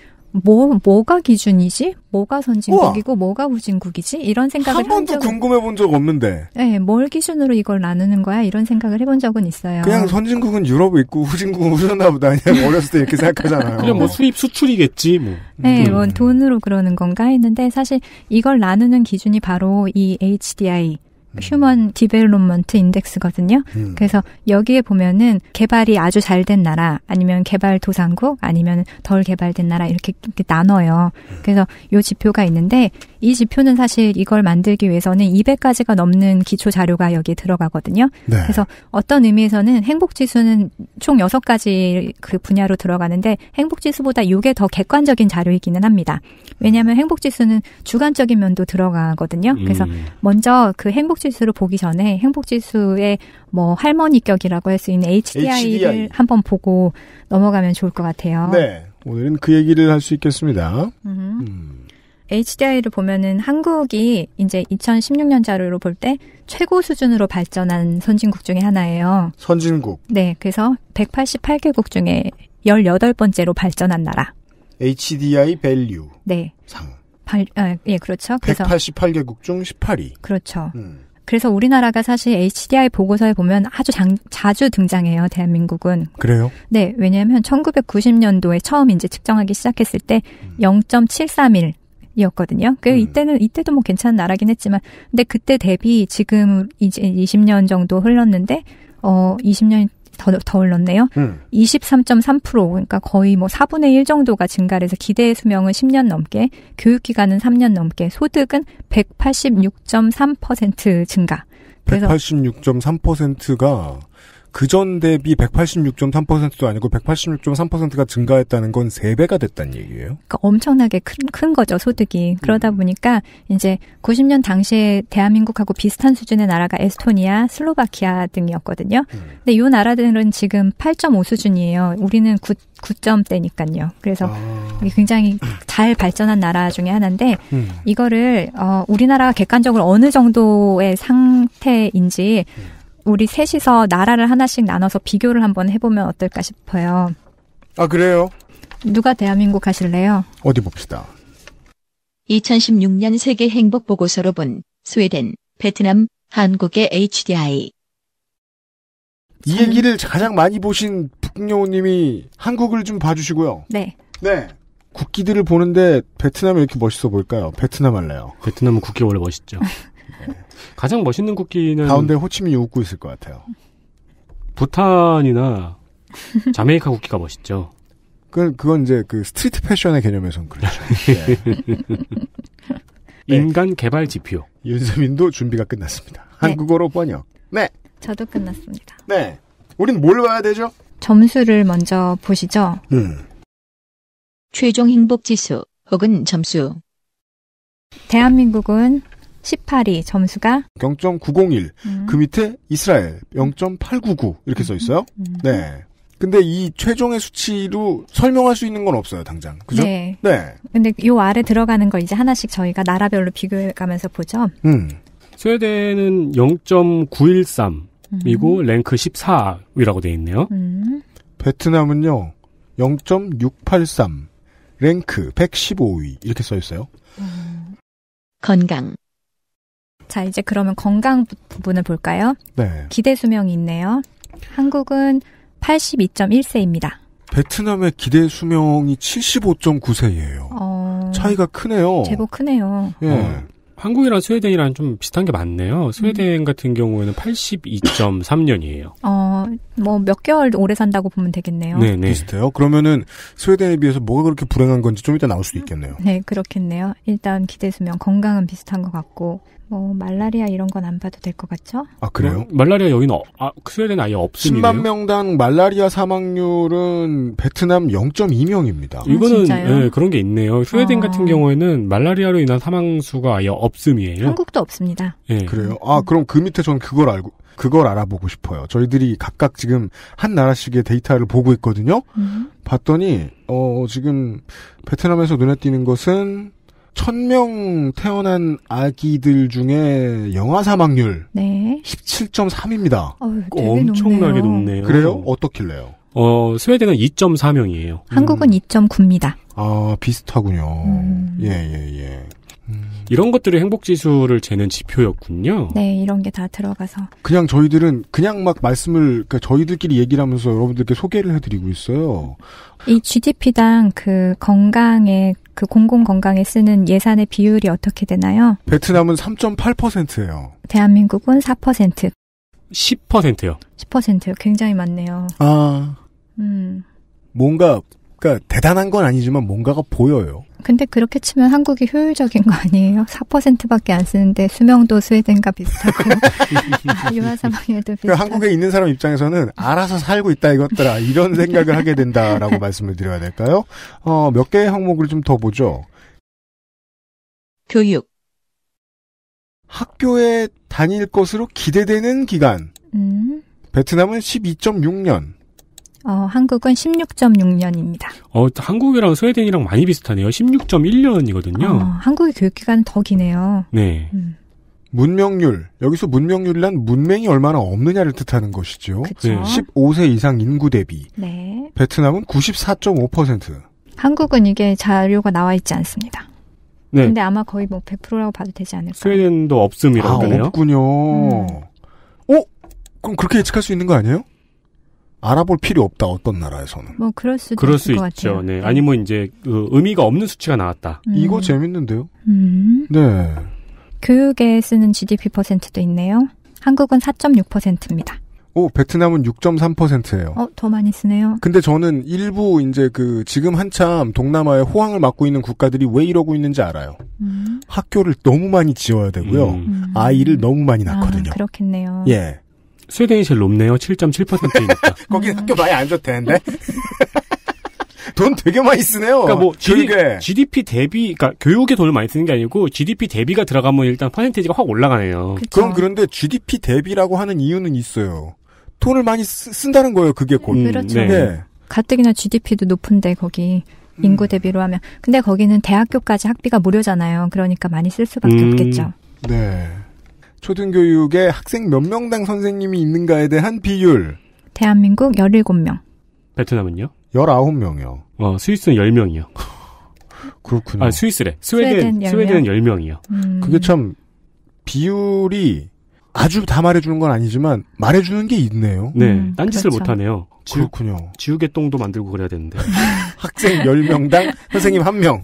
뭐 뭐가 기준이지? 뭐가 선진국이고 우와. 뭐가 후진국이지? 이런 생각을 한 번도 적은... 궁금해 본 적 없는데. 네, 뭘 기준으로 이걸 나누는 거야? 이런 생각을 해본 적은 있어요. 그냥 선진국은 유럽 에 있고 후진국은 후졌나 보다. 그냥 어렸을 때 이렇게 생각하잖아요. 그냥 뭐 수입 수출이겠지 뭐. 네, 음. 뭐 돈으로 그러는 건가 했는데 사실 이걸 나누는 기준이 바로 이 HDI 휴먼 디벨롭먼트 인덱스거든요. 음. 그래서 여기에 보면은 개발이 아주 잘 된 나라 아니면 개발 도상국 아니면 덜 개발된 나라 이렇게, 이렇게 나눠요. 음. 그래서 요 지표가 있는데 이 지표는 사실 이걸 만들기 위해서는 200가지가 넘는 기초 자료가 여기에 들어가거든요. 네. 그래서 어떤 의미에서는 행복 지수는 총 6가지 그 분야로 들어가는데 행복 지수보다 요게더 객관적인 자료이기는 합니다. 왜냐하면 행복 지수는 주관적인 면도 들어가거든요. 그래서 음. 먼저 그 행복 행복지수를 보기 전에 행복지수의 뭐 할머니격이라고 할 수 있는 HDI를 HDI. 한번 보고 넘어가면 좋을 것 같아요. 네. 오늘은 그 얘기를 할 수 있겠습니다. 음. HDI를 보면은 한국이 이제 2016년 자료로 볼 때 최고 수준으로 발전한 선진국 중에 하나예요. 선진국. 네, 그래서 188개국 중에 18번째로 발전한 나라. HDI 밸류. 네. 상. 발, 아, 예, 그렇죠. 188개국 중 18위. 그렇죠. 음. 그래서 우리나라가 사실 HDI 보고서에 보면 아주 장, 자주 등장해요. 대한민국은. 그래요? 네. 왜냐하면 1990년도에 처음 이제 측정하기 시작했을 때0 7 음. 3일 이었거든요. 그 음. 이때는 이때도 뭐 괜찮은 나라긴 했지만, 근데 그때 대비 지금 이제 20년 정도 흘렀는데, 어 20년 더, 더 올랐네요. 음. 23.3% 그러니까 거의 뭐 4분의 1 정도가 증가를 해서 기대 수명은 10년 넘게, 교육기간은 3년 넘게, 소득은 186.3% 증가. 그래서 186.3%가 그전 대비 186.3%도 아니고 186.3%가 증가했다는 건 3배가 됐다는 얘기예요. 그러니까 엄청나게 큰, 큰 거죠, 소득이. 음. 그러다 보니까 이제 90년 당시에 대한민국하고 비슷한 수준의 나라가 에스토니아, 슬로바키아 등이었거든요. 음. 근데 이 나라들은 지금 8.5 수준이에요. 우리는 9, 9점대니까요. 그래서 아. 굉장히 잘 발전한 나라 중에 하나인데 음. 이거를 어, 우리나라가 객관적으로 어느 정도의 상태인지 음. 우리 셋이서 나라를 하나씩 나눠서 비교를 한번 해보면 어떨까 싶어요. 아, 그래요? 누가 대한민국 하실래요? 어디 봅시다. 2016년 세계 행복 보고서로 본 스웨덴, 베트남, 한국의 HDI. 이 얘기를 가장 많이 보신 북녀호님이 한국을 좀 봐주시고요. 네. 네. 국기들을 보는데 베트남이 이렇게 멋있어 보일까요 베트남 할래요. 베트남은 국기 원래 멋있죠. 가장 멋있는 국기는 가운데 호치민이 웃고 있을 것 같아요. 부탄이나 자메이카 국기가 멋있죠. 그 그건 이제 그 스트리트 패션의 개념에선 그렇죠. 네. 인간 개발 지표. 윤세민도 준비가 끝났습니다. 네. 한국어로 번역. 네. 저도 끝났습니다. 네. 우린 뭘 봐야 되죠? 점수를 먼저 보시죠. 음. 최종 행복 지수 혹은 점수. 대한민국은 18위 점수가 0.901. 음. 그 밑에 이스라엘 0.899 이렇게 써 있어요. 음. 음. 네. 근데 이 최종의 수치로 설명할 수 있는 건 없어요, 당장. 그죠? 네. 네. 근데 요 아래 들어가는 거 이제 하나씩 저희가 나라별로 비교해 가면서 보죠. 음. 스웨덴은 0.913이고 음. 랭크 14위라고 돼 있네요. 음. 베트남은요. 0.683 랭크 115위 이렇게 써 있어요. 음. 건강 자, 이제 그러면 건강 부분을 볼까요? 네. 기대 수명이 있네요. 한국은 82.1세입니다. 베트남의 기대 수명이 75.9세예요. 어... 차이가 크네요. 제법 크네요. 예. 어. 한국이랑 스웨덴이랑 좀 비슷한 게 많네요. 스웨덴 음. 같은 경우에는 82.3년이에요. 어, 뭐 몇 개월 오래 산다고 보면 되겠네요. 네, 네, 비슷해요. 그러면은 스웨덴에 비해서 뭐가 그렇게 불행한 건지 좀 이따 나올 수도 음. 있겠네요. 네, 그렇겠네요. 일단 기대 수명 건강은 비슷한 것 같고 뭐 말라리아 이런 건 안 봐도 될 것 같죠? 아 그래요? 어, 말라리아 여기는 아, 스웨덴 아예 없으니다 10만 명당 말라리아 사망률은 베트남 0.2명입니다. 아, 이거는 예, 그런 게 있네요. 스웨덴 어... 같은 경우에는 말라리아로 인한 사망 수가 아예 없음이에요. 한국도 없습니다. 예. 그래요? 아 그럼 그 밑에 저는 그걸 알고 그걸 알아보고 싶어요. 저희들이 각각 지금 한 나라씩의 데이터를 보고 있거든요. 음. 봤더니 어 지금 베트남에서 눈에 띄는 것은 1000명 태어난 아기들 중에 영아 사망률 네. 17.3입니다. 어, 엄청나게 높네요. 그래요? 어떻길래요? 어, 스웨덴은 2.4명이에요. 음. 한국은 음. 2.9입니다. 아, 비슷하군요. 음. 예, 예, 예. 음. 이런 것들이 행복지수를 재는 지표였군요. 네, 이런 게 다 들어가서. 그냥 저희들은 그냥 막 말씀을, 그러니까 저희들끼리 얘기를 하면서 여러분들께 소개를 해드리고 있어요. 이 GDP당 그건강의 그 공공 건강에 쓰는 예산의 비율이 어떻게 되나요? 베트남은 3.8%예요. 대한민국은 4%. 10%요. 10%요. 굉장히 많네요. 아. 음. 뭔가 그러니까 대단한 건 아니지만 뭔가가 보여요. 근데 그렇게 치면 한국이 효율적인 거 아니에요? 4%밖에 안 쓰는데 수명도 스웨덴과 비슷하고 유화 사망률도 그러니까 비슷하고. 한국에 있는 사람 입장에서는 알아서 살고 있다 이것들아 이런 생각을 하게 된다라고 말씀을 드려야 될까요? 어, 몇 개의 항목을 좀 더 보죠. 교육. 학교에 다닐 것으로 기대되는 기간. 음. 베트남은 12.6년. 어, 한국은 16.6년입니다. 어, 한국이랑 스웨덴이랑 많이 비슷하네요. 16.1년이거든요. 어, 한국의 교육기간은 더 기네요. 네. 음. 문명률. 여기서 문명률이란 문맹이 얼마나 없느냐를 뜻하는 것이죠. 그쵸? 15세 이상 인구 대비. 네. 베트남은 94.5%. 한국은 이게 자료가 나와 있지 않습니다. 네. 근데 아마 거의 뭐 100%라고 봐도 되지 않을까. 스웨덴도 없음이라고 아, 그러네요. 없군요. 음. 어? 그럼 그렇게 예측할 수 있는 거 아니에요? 알아볼 필요 없다 어떤 나라에서는. 뭐 그럴 수도 그럴 수 있죠. 네. 네. 아니 면 이제 그 의미가 없는 수치가 나왔다. 음. 이거 재밌는데요. 음. 네. 교육에 쓰는 GDP 퍼센트도 있네요. 한국은 4.6%입니다. 오, 베트남은 6.3%예요. 어, 더 많이 쓰네요. 근데 저는 일부 이제 그 지금 한참 동남아에 호황을 맞고 있는 국가들이 왜 이러고 있는지 알아요. 음. 학교를 너무 많이 지어야 되고요. 음. 음. 아이를 너무 많이 낳거든요. 아, 그렇겠네요. 예. 스웨덴이 제일 높네요. 7.7%니까. 거기 학교 많이 안 좋대는데. 돈 되게 많이 쓰네요. 그러니까 뭐 교육에. GDP 대비, 그러니까 교육에 돈을 많이 쓰는 게 아니고 GDP 대비가 들어가면 일단 퍼센테이지가 확 올라가네요. 그쵸. 그럼 그런데 GDP 대비라고 하는 이유는 있어요. 돈을 많이 쓰, 쓴다는 거예요. 그게 곧. 음, 그렇죠. 네. 가뜩이나 GDP도 높은데 거기 음. 인구 대비로 하면 근데 거기는 대학교까지 학비가 무료잖아요. 그러니까 많이 쓸 수밖에 음. 없겠죠. 네. 초등교육에 학생 몇 명당 선생님이 있는가에 대한 비율. 대한민국 17명. 베트남은요? 19명이요. 어, 스위스는 10명이요. 그렇군요. 아, 스위스래. 스웨덴, 스웨덴 10명. 스웨덴은 10명이요. 음... 그게 참 비율이 아주 다 말해주는 건 아니지만 말해주는 게 있네요. 네, 음, 딴짓을 그렇죠. 못하네요. 지우, 그렇군요. 지우개 똥도 만들고 그래야 되는데. 학생 10명당 선생님 1명.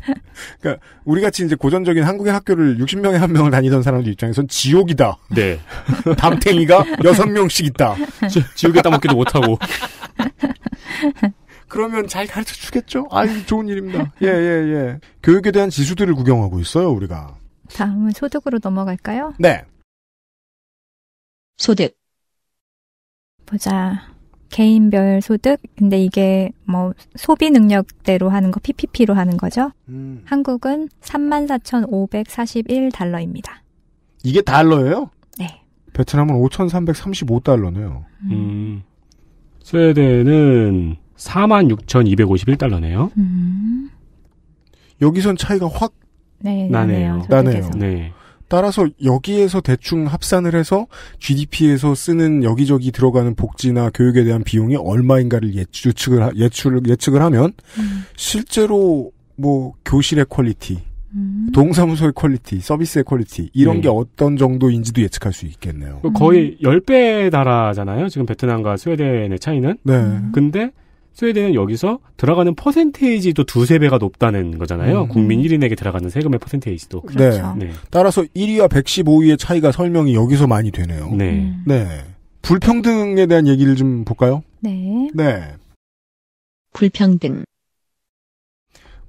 그러니까 우리 같이 이제 고전적인 한국의 학교를 60명에 1명을 다니던 사람들 입장에선 지옥이다. 네. 담탱이가 6명씩 있다. 지, 우개 따먹기도 못하고. 그러면 잘 가르쳐 주겠죠? 아유, 좋은 일입니다. 예, 예, 예. 교육에 대한 지수들을 구경하고 있어요, 우리가. 다음은 소득으로 넘어갈까요? 네. 소득. 보자. 개인별 소득 근데 이게 뭐 소비 능력대로 하는 거 PPP로 하는 거죠. 음. 한국은 34,541달러입니다. 이게 달러예요? 네. 베트남은 5,335달러네요. 음. 음. 스웨덴은 46,251달러네요. 음. 여기선 차이가 확 네, 나네요. 나네요. 나네요. 네. 따라서 여기에서 대충 합산을 해서 GDP에서 쓰는 여기저기 들어가는 복지나 교육에 대한 비용이 얼마인가를 예측을 예측을 예측을 하면 음. 실제로 뭐 교실의 퀄리티, 음. 동사무소의 퀄리티, 서비스의 퀄리티 이런 네. 게 어떤 정도인지도 예측할 수 있겠네요. 거의 음. 10배 달하잖아요 지금 베트남과 스웨덴의 차이는. 네. 음. 근데 스웨덴은 여기서 들어가는 퍼센테이지도 두세 배가 높다는 거잖아요. 음. 국민 1인에게 들어가는 세금의 퍼센테이지도. 그렇죠. 네. 네. 따라서 1위와 115위의 차이가 설명이 여기서 많이 되네요. 네. 음. 네. 불평등에 대한 얘기를 좀 볼까요? 네. 네. 불평등.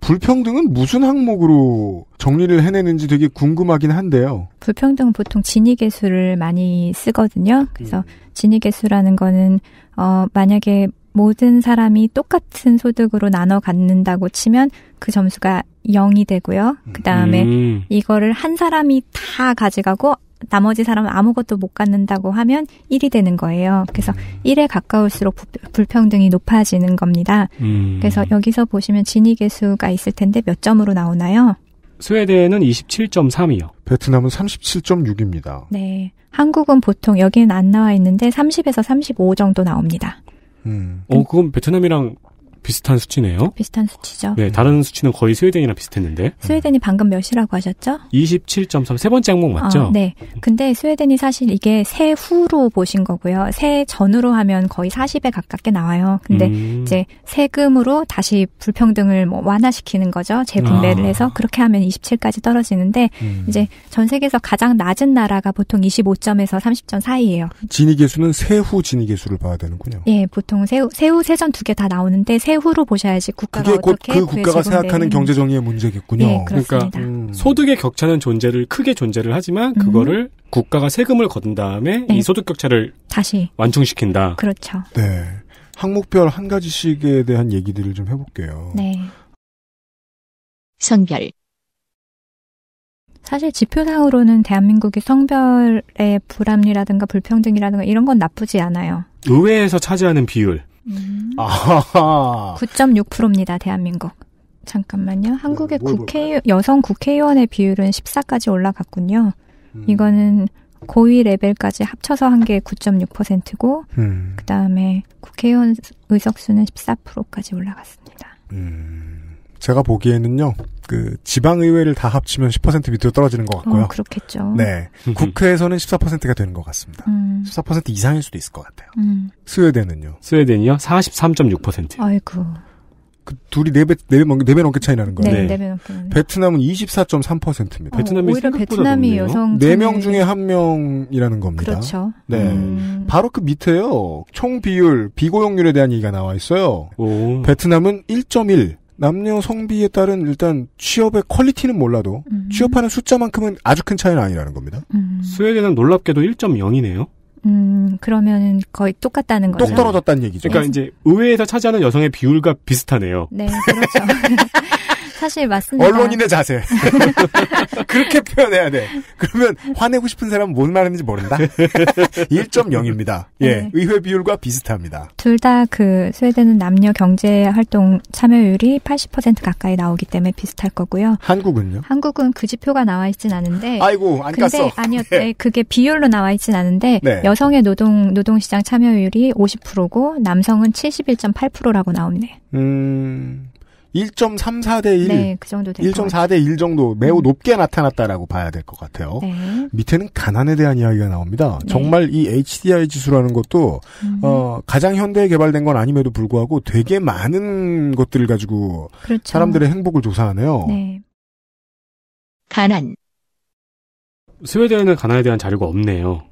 불평등은 무슨 항목으로 정리를 해내는지 되게 궁금하긴 한데요. 불평등 보통 진위계수를 많이 쓰거든요. 그래서 음. 진위계수라는 거는 어 만약에 모든 사람이 똑같은 소득으로 나눠 갖는다고 치면 그 점수가 0이 되고요. 음. 그 다음에 음. 이거를 한 사람이 다 가져가고 나머지 사람은 아무것도 못 갖는다고 하면 1이 되는 거예요. 그래서 1에 가까울수록 부, 불평등이 높아지는 겁니다. 음. 그래서 여기서 보시면 진위계수가 있을 텐데 몇 점으로 나오나요? 스웨덴은 27.3이요. 베트남은 37.6입니다. 네. 한국은 보통 여기는 안 나와 있는데 30에서 35 정도 나옵니다. 음. 어, 그건 베트남이랑 비슷한 수치네요. 비슷한 수치죠. 네, 다른 수치는 거의 스웨덴이랑 비슷했는데. 스웨덴이 방금 몇이라고 하셨죠? 27.3, 세 번째 항목 맞죠? 아, 네. 근데 스웨덴이 사실 이게 새 후로 보신 거고요. 새 전으로 하면 거의 40에 가깝게 나와요. 근데 음... 이제 세금으로 다시 불평등을 뭐 완화시키는 거죠. 재분배를 아... 해서 그렇게 하면 27까지 떨어지는데 음... 이제 전 세계에서 가장 낮은 나라가 보통 25점에서 30점 사이예요. 진위 계수는 세후 진위 계수를 봐야 되는군요. 예, 보통 세후 세후 세전 두 개 다 나오는데 세 세후로 보셔야지 국가가 그게 곧 그 국가가 생각하는 경제 정의의 문제겠군요. 네, 그러니까 음. 소득의 격차는 존재를 크게 존재를 하지만 음. 그거를 국가가 세금을 거둔 다음에 네. 이 소득 격차를 다시 완충시킨다. 그렇죠. 네. 항목별 한 가지씩에 대한 얘기들을 좀 해볼게요. 네. 성별 사실 지표상으로는 대한민국이 성별의 불합리라든가 불평등이라든가 이런 건 나쁘지 않아요. 의회에서 차지하는 비율. 음. 아. 9.6%입니다, 대한민국. 잠깐만요. 한국의 네, 국회 여성 국회의원의 비율은 14까지 올라갔군요. 음. 이거는 고위 레벨까지 합쳐서 한 게 9.6%고 음. 그다음에 국회의원 의석 수는 14%까지 올라갔습니다. 음. 제가 보기에는요. 그 지방의회를 다 합치면 10% 밑으로 떨어지는 것 같고요. 어, 그렇겠죠. 네, 국회에서는 14%가 되는 것 같습니다. 음. 14% 이상일 수도 있을 것 같아요. 음. 스웨덴은요? 스웨덴이요? 43.6%. 아이고. 그 둘이 네배 네배 네배 넘게 차이 나는 거예요. 네, 네배 네 넘게. 베트남은 24.3%입니다. 베트남이 어, 오히려 베트남이 여성 네 명 중에 한 명이라는 겁니다. 그렇죠. 네, 음. 바로 그 밑에요. 총 비율 비고용률에 대한 얘기가 나와 있어요. 오. 베트남은 1.1, 남녀 성비에 따른 일단 취업의 퀄리티는 몰라도 음. 취업하는 숫자만큼은 아주 큰 차이는 아니라는 겁니다. 음. 스웨덴은 놀랍게도 1.0이네요. 음, 그러면 거의 똑같다는 거죠. 똑 떨어졌다는 네. 얘기죠. 그러니까 네. 이제 의회에서 차지하는 여성의 비율과 비슷하네요. 네, 그렇죠. 사실 맞습니다. 언론인의 자세. 그렇게 표현해야 돼. 그러면 화내고 싶은 사람은 뭔 말하는지 모른다. 1.0입니다. 예, 네. 의회 비율과 비슷합니다. 둘 다 그 스웨덴은 남녀 경제 활동 참여율이 80% 가까이 나오기 때문에 비슷할 거고요. 한국은요? 한국은 그 지표가 나와 있진 않은데. 아이고 안 근데, 깠어. 아니요, 예. 네. 그게 비율로 나와 있진 않은데 네. 여성의 노동 노동시장 참여율이 50%고 남성은 71.8%라고 나옵니다. 음. 1.34대 1. 네, 그 정도 1.4대 1 정도 매우 음. 높게 나타났다라고 봐야 될 것 같아요. 네. 밑에는 가난에 대한 이야기가 나옵니다. 네. 정말 이 HDI 지수라는 것도 음. 어, 가장 현대에 개발된 건 아님에도 불구하고 되게 많은 것들을 가지고 그렇죠. 사람들의 행복을 조사하네요. 네. 가난. 스웨덴은 가난에 대한 자료가 없네요.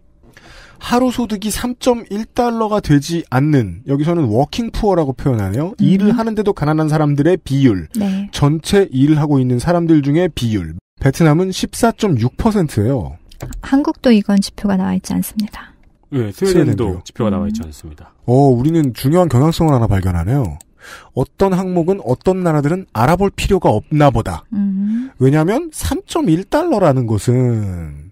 하루 소득이 3.1달러가 되지 않는 여기서는 워킹 푸어라고 표현하네요. 음. 일을 하는데도 가난한 사람들의 비율, 네. 전체 일을 하고 있는 사람들 중에 비율. 베트남은 14.6%예요. 한국도 이건 지표가 나와 있지 않습니다. 네, 스웨덴도 지표가 나와 있지 음. 않습니다. 어, 우리는 중요한 경향성을 하나 발견하네요. 어떤 항목은 어떤 나라들은 알아볼 필요가 없나 보다. 음. 왜냐하면 3.1달러라는 것은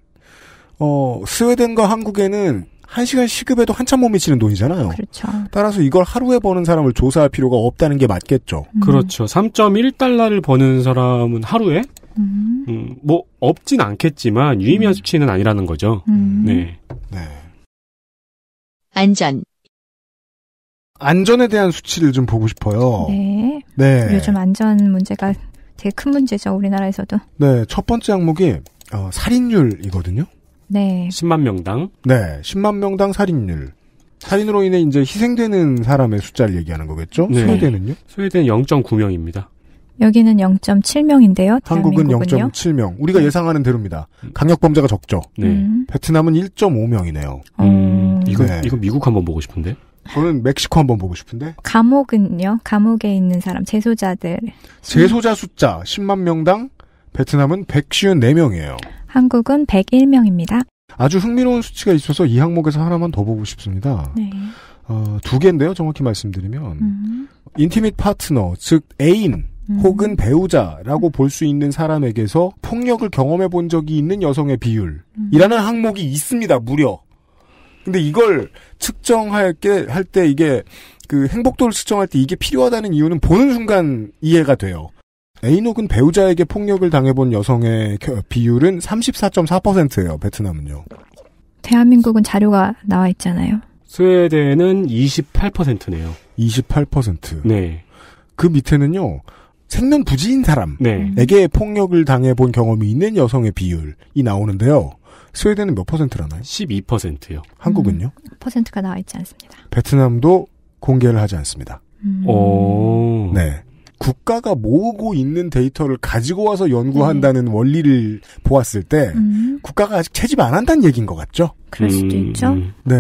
어, 스웨덴과 한국에는 한 시간 시급에도 한참 못 미치는 돈이잖아요. 그렇죠. 따라서 이걸 하루에 버는 사람을 조사할 필요가 없다는 게 맞겠죠. 음. 그렇죠. 3.1달러를 버는 사람은 하루에 음. 음, 뭐 없진 않겠지만 유의미한 음. 수치는 아니라는 거죠. 음. 네. 네. 안전. 안전에 대한 수치를 좀 보고 싶어요. 네. 네. 요즘 안전 문제가 되게 큰 문제죠. 우리나라에서도. 네. 첫 번째 항목이 어, 살인율이거든요. 네. 10만 명당. 네, 10만 명당 살인율 살인으로 인해 이제 희생되는 사람의 숫자를 얘기하는 거겠죠? 네. 스웨덴은요? 스웨덴 0.9명입니다. 여기는 0.7명인데요. 한국은 0.7명. 우리가 네. 예상하는 대로입니다. 강력범죄가 적죠. 네. 음. 베트남은 1.5명이네요. 어. 음. 이거 네. 이거 미국 한번 보고 싶은데. 저는 멕시코 한번 보고 싶은데. 감옥은요? 감옥에 있는 사람 재소자들. 재소자 숫자 10만 명당 베트남은 154명이에요. 한국은 101명입니다. 아주 흥미로운 수치가 있어서 이 항목에서 하나만 더 보고 싶습니다. 네. 어, 두 개인데요, 정확히 말씀드리면. 음. 인티밋 파트너, 즉, 애인, 음. 혹은 배우자라고 음. 볼수 있는 사람에게서 폭력을 경험해 본 적이 있는 여성의 비율이라는 음. 항목이 있습니다, 무려. 근데 이걸 측정할 게, 할 때 이게, 그 행복도를 측정할 때 이게 필요하다는 이유는 보는 순간 이해가 돼요. 에이녹은 배우자에게 폭력을 당해본 여성의 비율은 34.4%예요. 베트남은요. 대한민국은 자료가 나와 있잖아요. 스웨덴은 28%네요. 28%. 네. 그 밑에는요. 생명 부지인 사람에게 네. 폭력을 당해본 경험이 있는 여성의 비율이 나오는데요. 스웨덴은 몇 퍼센트라나요? 12%요. 한국은요? 음, 퍼센트가 나와 있지 않습니다. 베트남도 공개를 하지 않습니다. 음. 오. 네. 국가가 모으고 있는 데이터를 가지고 와서 연구한다는 네. 원리를 보았을 때 음. 국가가 아직 채집 안 한다는 얘기인 것 같죠? 그럴 수도 음. 있죠. 네.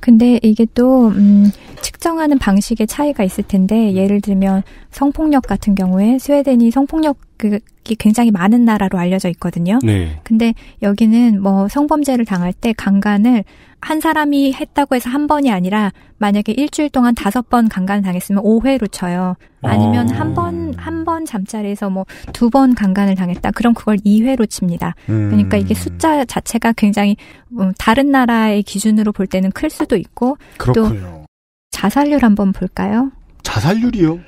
근데 이게 또 음, 측정하는 방식의 차이가 있을 텐데 음. 예를 들면 성폭력 같은 경우에 스웨덴이 성폭력 그게 굉장히 많은 나라로 알려져 있거든요. 네. 근데 여기는 뭐 성범죄를 당할 때 강간을 한 사람이 했다고 해서 한 번이 아니라 만약에 일주일 동안 다섯 번 강간을 당했으면 5회로 쳐요. 아니면 한 번, 아. 한번 잠자리에서 뭐 두 번 강간을 당했다. 그럼 그걸 2회로 칩니다. 음. 그러니까 이게 음. 숫자 자체가 굉장히 뭐 다른 나라의 기준으로 볼 때는 클 수도 있고. 그렇군요. 또 자살률 한번 볼까요? 자살률이요?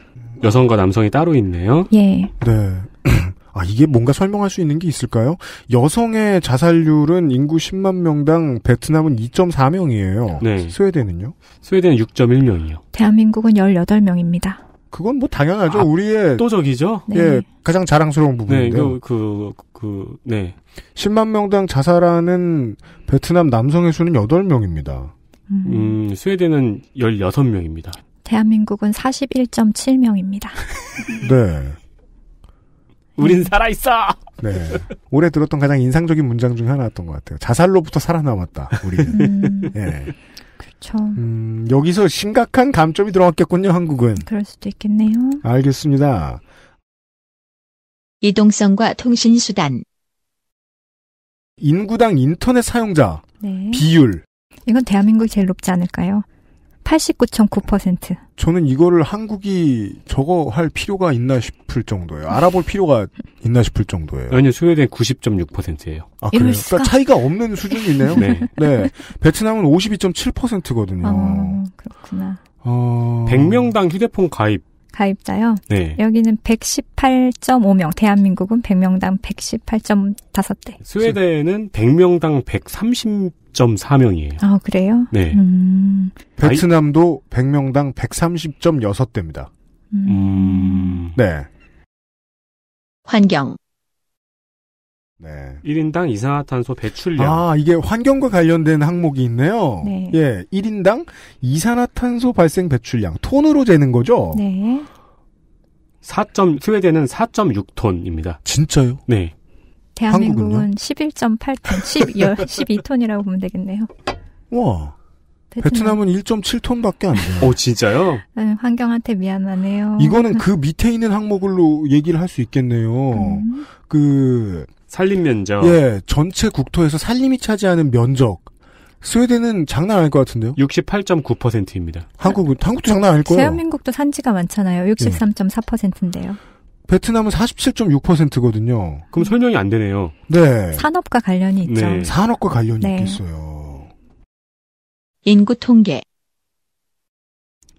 여성과 남성이 따로 있네요. 예. 네. 아, 이게 뭔가 설명할 수 있는 게 있을까요? 여성의 자살률은 인구 10만 명당 베트남은 2.4명이에요. 네. 스웨덴은요? 스웨덴은 6.1명이요. 대한민국은 18명입니다. 그건 뭐 당연하죠. 아, 우리의 또적이죠. 네. 예, 네. 가장 자랑스러운 네, 부분인데요. 네, 그, 그, 그, 네. 10만 명당 자살하는 베트남 남성의 수는 8명입니다. 음, 음 스웨덴은 16명입니다. 대한민국은 41.7명입니다. 네. 우린 살아있어! 네. 올해 들었던 가장 인상적인 문장 중 하나였던 것 같아요. 자살로부터 살아남았다, 우리는. 음, 네. 그렇죠. 음, 여기서 심각한 감점이 들어왔겠군요, 한국은. 그럴 수도 있겠네요. 알겠습니다. 이동성과 통신수단. 인구당 인터넷 사용자. 네. 비율. 이건 대한민국이 제일 높지 않을까요? 89.9%. 저는 이거를 한국이 저거 할 필요가 있나 싶을 정도예요. 알아볼 필요가 있나 싶을 정도예요. 아니요, 스웨덴 90.6%예요. 아, 그래요? 그러니까 차이가 없는 수준이네요. 네. 네. 베트남은 52.7%거든요. 어, 그렇구나. 어... 100명당 휴대폰 가입 가입자요. 네. 여기는 118.5명, 대한민국은 100명당 118.5대. 스웨덴은 100명당 130 130.4명이에요. 아, 그래요? 네. 음... 베트남도 100명당 130.6대입니다. 음... 네. 환경. 네. 1인당 이산화탄소 배출량. 아, 이게 환경과 관련된 항목이 있네요. 네. 예. 1인당 이산화탄소 발생 배출량. 톤으로 재는 거죠? 네. 4. 스웨덴은 4.6톤입니다. 진짜요? 네. 대한민국은 11.8톤, 12톤이라고 보면 되겠네요. 와. 베트남. 은 1.7톤밖에 안 돼요. 어, 진짜요? 네, 환경한테 미안하네요. 이거는 그 밑에 있는 항목으로 얘기를 할 수 있겠네요. 음. 그 산림 면적. 예, 전체 국토에서 산림이 차지하는 면적. 스웨덴은 장난 아닐 것 같은데요? 68.9%입니다. 한국은 한국도 장난 아닐 거예요. 대한민국도 산지가 많잖아요. 63.4%인데요. 예. 베트남은 47.6%거든요. 그럼 설명이 안 되네요. 네. 산업과 관련이 있죠. 네. 산업과 관련이 네. 있겠어요. 인구 통계.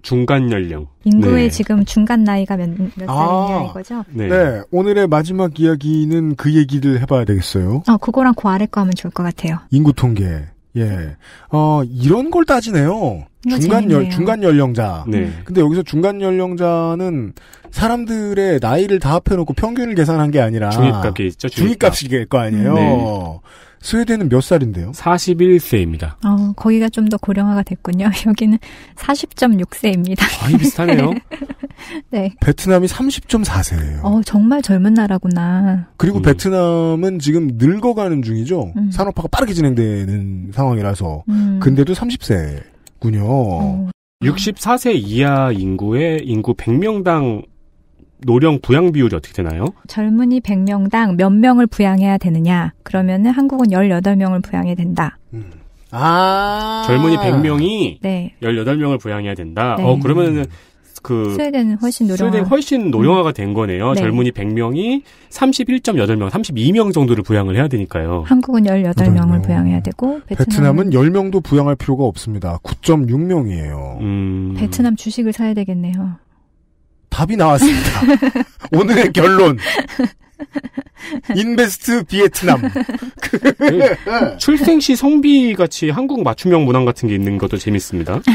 중간 연령. 인구의 네. 지금 중간 나이가 몇, 몇 아, 살이냐 이거죠? 네. 네. 오늘의 마지막 이야기는 그 얘기를 해봐야 되겠어요. 아, 그거랑 그 아래 거 하면 좋을 것 같아요. 인구 통계. 예. 어, 이런 걸 따지네요. 중간 열, 중간 연령자. 네. 네. 근데 여기서 중간 연령자는 사람들의 나이를 다 합해놓고 평균을 계산한 게 아니라. 중위값이 있죠, 중위값. 중위거 아니에요. 네. 스웨덴은 몇 살인데요? 41세입니다. 어, 거기가 좀 더 고령화가 됐군요. 여기는 40.6세입니다. 거의 비슷하네요. 네. 베트남이 30.4세예요. 어, 정말 젊은 나라구나. 그리고 음. 베트남은 지금 늙어가는 중이죠. 음. 산업화가 빠르게 진행되는 상황이라서. 음. 근데도 30세군요. 어. 64세 이하 인구의 인구 100명당 노령 부양 비율이 어떻게 되나요? 젊은이 100명당 몇 명을 부양해야 되느냐? 그러면은 한국은 18명을 부양해야 된다. 음. 아. 젊은이 100명이 네. 18명을 부양해야 된다. 네. 어, 그러면은 음. 그 스웨덴은 훨씬 노령화. 스웨덴 훨씬 노령화가 된 거네요. 네. 젊은이 100명이 31.8명, 32명 정도를 부양을 해야 되니까요. 한국은 18명을 18명. 부양해야 되고 베트남은, 베트남은 10명도 부양할 필요가 없습니다. 9.6명이에요. 음... 베트남 주식을 사야 되겠네요. 답이 나왔습니다. 오늘의 결론. 인베스트 비에트남. 그 출생시 성비 같이 한국 맞춤형 문항 같은 게 있는 것도 재밌습니다.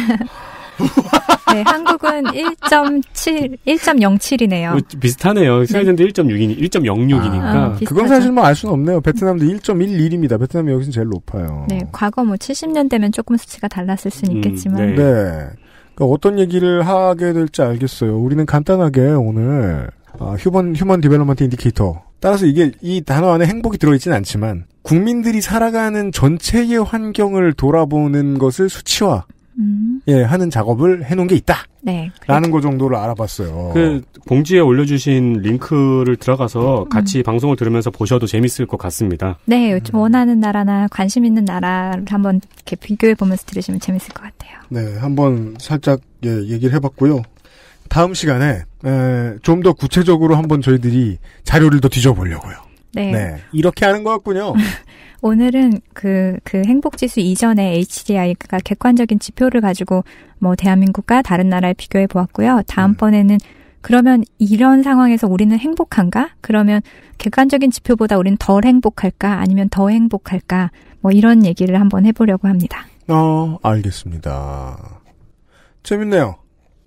네, 한국은 1.7, 1.07이네요. 뭐 비슷하네요. 스웨덴도 네. 1.6이니, 1.06이니까. 아, 그건 사실 뭐 알 수는 없네요. 베트남도 1.11입니다. 베트남이 여기서 제일 높아요. 네, 과거 뭐 70년대면 조금 수치가 달랐을 수는 음, 있겠지만. 네. 네. 네. 그러니까 어떤 얘기를 하게 될지 알겠어요. 우리는 간단하게 오늘 아, 휴먼 휴먼 디벨롭먼트 인디케이터 따라서 이게 이 단어 안에 행복이 들어있지는 않지만 국민들이 살아가는 전체의 환경을 돌아보는 것을 수치화 음. 예, 하는 작업을 해놓은 게 있다. 네. 라는 거 정도를 알아봤어요. 그 공지에 올려주신 링크를 들어가서 음. 같이 방송을 들으면서 보셔도 재밌을 것 같습니다. 네, 요즘 원하는 나라나 관심 있는 나라를 한번 이렇게 비교해 보면서 들으시면 재밌을 것 같아요. 네, 한번 살짝 예, 얘기를 해봤고요. 다음 시간에 좀 더 구체적으로 한번 저희들이 자료를 더 뒤져보려고요. 네. 네. 이렇게 하는 것같군요 오늘은 그, 그 행복지수 이전에 HDI가 객관적인 지표를 가지고 뭐 대한민국과 다른 나라를 비교해 보았고요. 다음번에는 그러면 이런 상황에서 우리는 행복한가? 그러면 객관적인 지표보다 우리는 덜 행복할까? 아니면 더 행복할까? 뭐 이런 얘기를 한번 해보려고 합니다. 어, 알겠습니다. 재밌네요.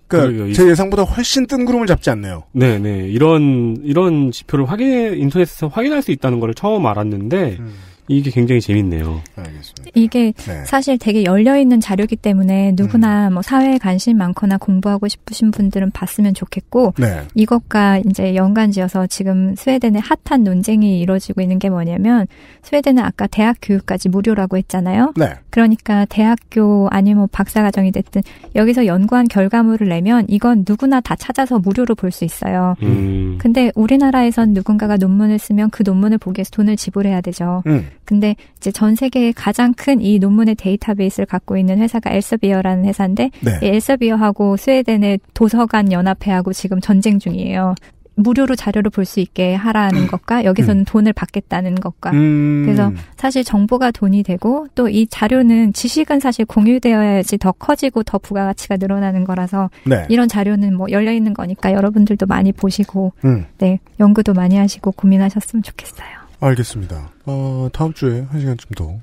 그러니까 제 예상보다 훨씬 뜬 구름을 잡지 않네요. 네, 네. 이런 이런 지표를 확인 인터넷에서 확인할 수 있다는 걸 처음 알았는데 음. 이게 굉장히 재밌네요. 알겠습니다. 이게 네. 사실 되게 열려있는 자료이기 때문에 누구나 음. 뭐 사회에 관심 많거나 공부하고 싶으신 분들은 봤으면 좋겠고 네. 이것과 이제 연관지어서 지금 스웨덴의 핫한 논쟁이 이루어지고 있는 게 뭐냐면 스웨덴은 아까 대학 교육까지 무료라고 했잖아요. 네. 그러니까 대학교 아니면 뭐 박사과정이 됐든 여기서 연구한 결과물을 내면 이건 누구나 다 찾아서 무료로 볼 수 있어요. 음. 근데 우리나라에선 누군가가 논문을 쓰면 그 논문을 보기 위해서 돈을 지불해야 되죠. 음. 근데 이제 전 세계에 가장 큰 이 논문의 데이터베이스를 갖고 있는 회사가 엘서비어라는 회사인데 네. 엘서비어하고 스웨덴의 도서관 연합회하고 지금 전쟁 중이에요. 무료로 자료를 볼 수 있게 하라는 음. 것과 여기서는 음. 돈을 받겠다는 것과 음. 그래서 사실 정보가 돈이 되고 또 이 자료는 지식은 사실 공유되어야지 더 커지고 더 부가가치가 늘어나는 거라서 네. 이런 자료는 뭐 열려 있는 거니까 여러분들도 많이 보시고 음. 네 연구도 많이 하시고 고민하셨으면 좋겠어요. 알겠습니다. 어, 다음 주에 한 시간쯤 더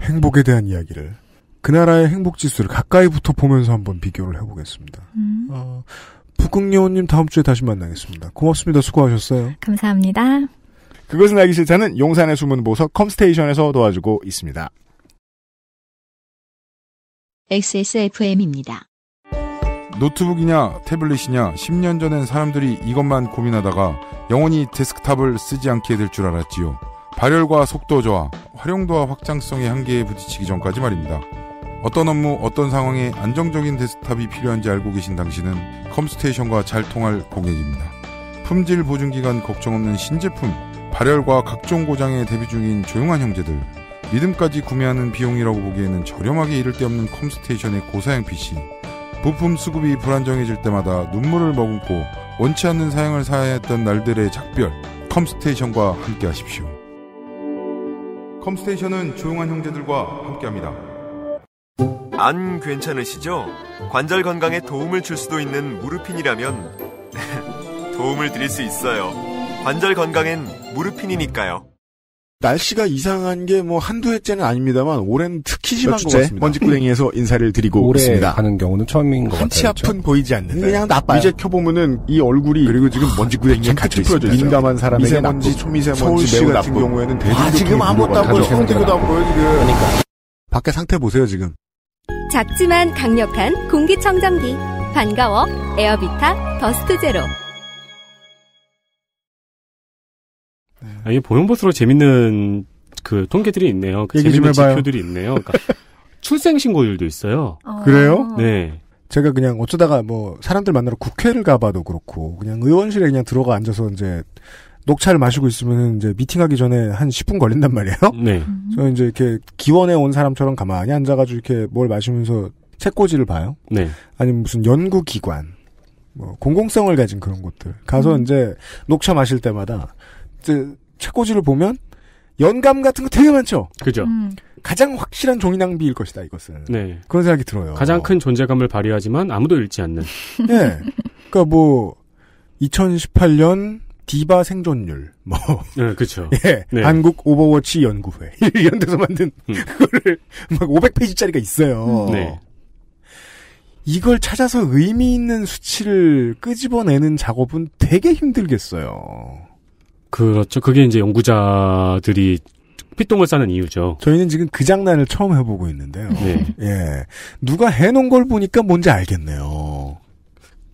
행복에 대한 이야기를 그 나라의 행복 지수를 가까이부터 보면서 한번 비교를 해보겠습니다. 음. 어, 북극여우님 다음 주에 다시 만나겠습니다. 고맙습니다. 수고하셨어요. 감사합니다. 그것은 알기 싫다는 용산의 숨은 보석 컴스테이션에서 도와주고 있습니다. XSFM입니다. 노트북이냐 태블릿이냐 10년 전엔 사람들이 이것만 고민하다가 영원히 데스크탑을 쓰지 않게 될 줄 알았지요. 발열과 속도 저하, 활용도와 확장성의 한계에 부딪히기 전까지 말입니다. 어떤 업무, 어떤 상황에 안정적인 데스크탑이 필요한지 알고 계신 당신은 컴스테이션과 잘 통할 고객입니다. 품질 보증기간 걱정 없는 신제품, 발열과 각종 고장에 대비 중인 조용한 형제들, 믿음까지 구매하는 비용이라고 보기에는 저렴하게 이를 데 없는 컴스테이션의 고사양 PC, 부품 수급이 불안정해질 때마다 눈물을 머금고 원치 않는 사양을 사야했던 날들의 작별 컴스테이션과 함께 하십시오. 컴스테이션은 조용한 형제들과 함께합니다. 안 괜찮으시죠? 관절 건강에 도움을 줄 수도 있는 무르핀이라면 도움을 드릴 수 있어요. 관절 건강엔 무르핀이니까요. 날씨가 이상한 게 뭐 한두 해째는 아닙니다만 올해는 특히 심한 것 같습니다. 먼지구덩이에서 인사를 드리고 올해 있습니다. 가는 경우는 처음인 것 같아요. 한치 앞은 보이지 않는 그냥 나빠요. 이제 켜보면은 이 얼굴이 그리고 지금 아, 먼지구덩이에 같이 풀어져 민감한 사람에게 미세먼지, 초미세먼지, 매우 같은 나쁨. 경우에는 대중교 아, 지금 아무것도 안 보여. 성태교도 안 보여 지금. 그러니까. 밖에 상태 보세요 지금. 작지만 강력한 공기청정기 반가워 에어비타 더스트 제로. 이게 보형버스로 재밌는 그 통계들이 있네요. 그 재밌는 지표들이 있네요. 그러니까 출생신고율도 있어요. 아~ 그래요? 네. 제가 그냥 어쩌다가 뭐 사람들 만나러 국회를 가봐도 그렇고 그냥 의원실에 그냥 들어가 앉아서 이제 녹차를 마시고 있으면 은 이제 미팅하기 전에 한 10분 걸린단 말이에요. 네. 저 이제 이렇게 기원에 온 사람처럼 가만히 앉아가지고 이렇게 뭘 마시면서 책꽂이를 봐요. 네. 아니면 무슨 연구기관, 뭐 공공성을 가진 그런 곳들 가서 음. 이제 녹차 마실 때마다 이제 책꽂이를 보면 연감 같은 거 되게 많죠. 그죠. 음. 가장 확실한 종이 낭비일 것이다 이것은. 네. 그런 생각이 들어요. 가장 큰 존재감을 발휘하지만 아무도 읽지 않는. 네. 그러니까 뭐 2018년 디바 생존율 뭐. 네, 그렇죠. 예. 네. 한국 오버워치 연구회 이런 데서 만든 음. 그거를 막 500페이지짜리가 있어요. 음. 네. 이걸 찾아서 의미 있는 수치를 끄집어내는 작업은 되게 힘들겠어요. 그렇죠. 그게 이제 연구자들이 피똥을 싸는 이유죠. 저희는 지금 그 장난을 처음 해보고 있는데요. 네. 예. 누가 해놓은 걸 보니까 뭔지 알겠네요.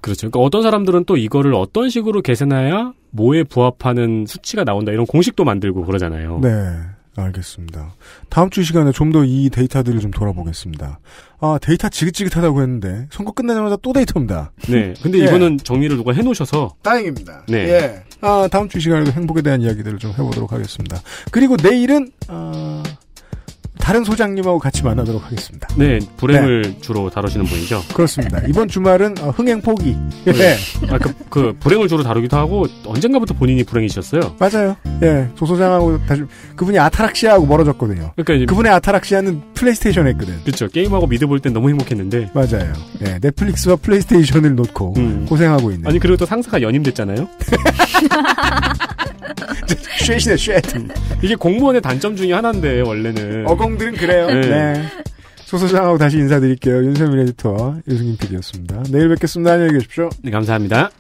그렇죠. 그러니까 어떤 사람들은 또 이거를 어떤 식으로 계산해야 뭐에 부합하는 수치가 나온다 이런 공식도 만들고 그러잖아요. 네. 알겠습니다. 다음 주 시간에 좀 더 이 데이터들을 좀 돌아보겠습니다. 아, 데이터 지긋지긋하다고 했는데, 선거 끝나자마자 또 데이터입니다. 네. 근데 예. 이거는 정리를 누가 해놓으셔서. 다행입니다. 네. 예. 아, 다음 주 시간에도 행복에 대한 이야기들을 좀 해보도록 하겠습니다. 그리고 내일은, 아, 다른 소장님하고 같이 만나도록 하겠습니다. 네, 불행을 네. 주로 다루시는 분이죠. 그렇습니다. 이번 주말은 어, 흥행 포기. 네. 예. 아, 그, 그, 불행을 주로 다루기도 하고 언젠가부터 본인이 불행이셨어요. 맞아요. 예, 조 소장하고 다시 그분이 아타락시아하고 멀어졌거든요. 그러니까 그분의 아타락시아는 플레이스테이션 했거든. 그렇죠. 게임하고 미드 볼땐 너무 행복했는데. 맞아요. 예, 넷플릭스와 플레이스테이션을 놓고 음. 고생하고 있는. 아니 그리고 또 상사가 연임됐잖아요. 쉐시네 쉐. 이게 공무원의 단점 중에 하나인데 원래는. 어 내들은 그래요. 네. 네. 소소장하고 다시 인사드릴게요. 윤세민 에디터와 유승민 PD였습니다. 내일 뵙겠습니다. 안녕히 계십시오. 네, 감사합니다.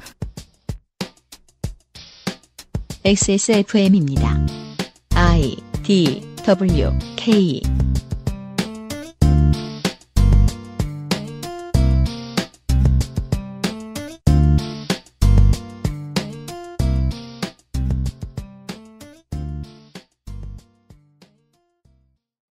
XSFM입니다. I D W K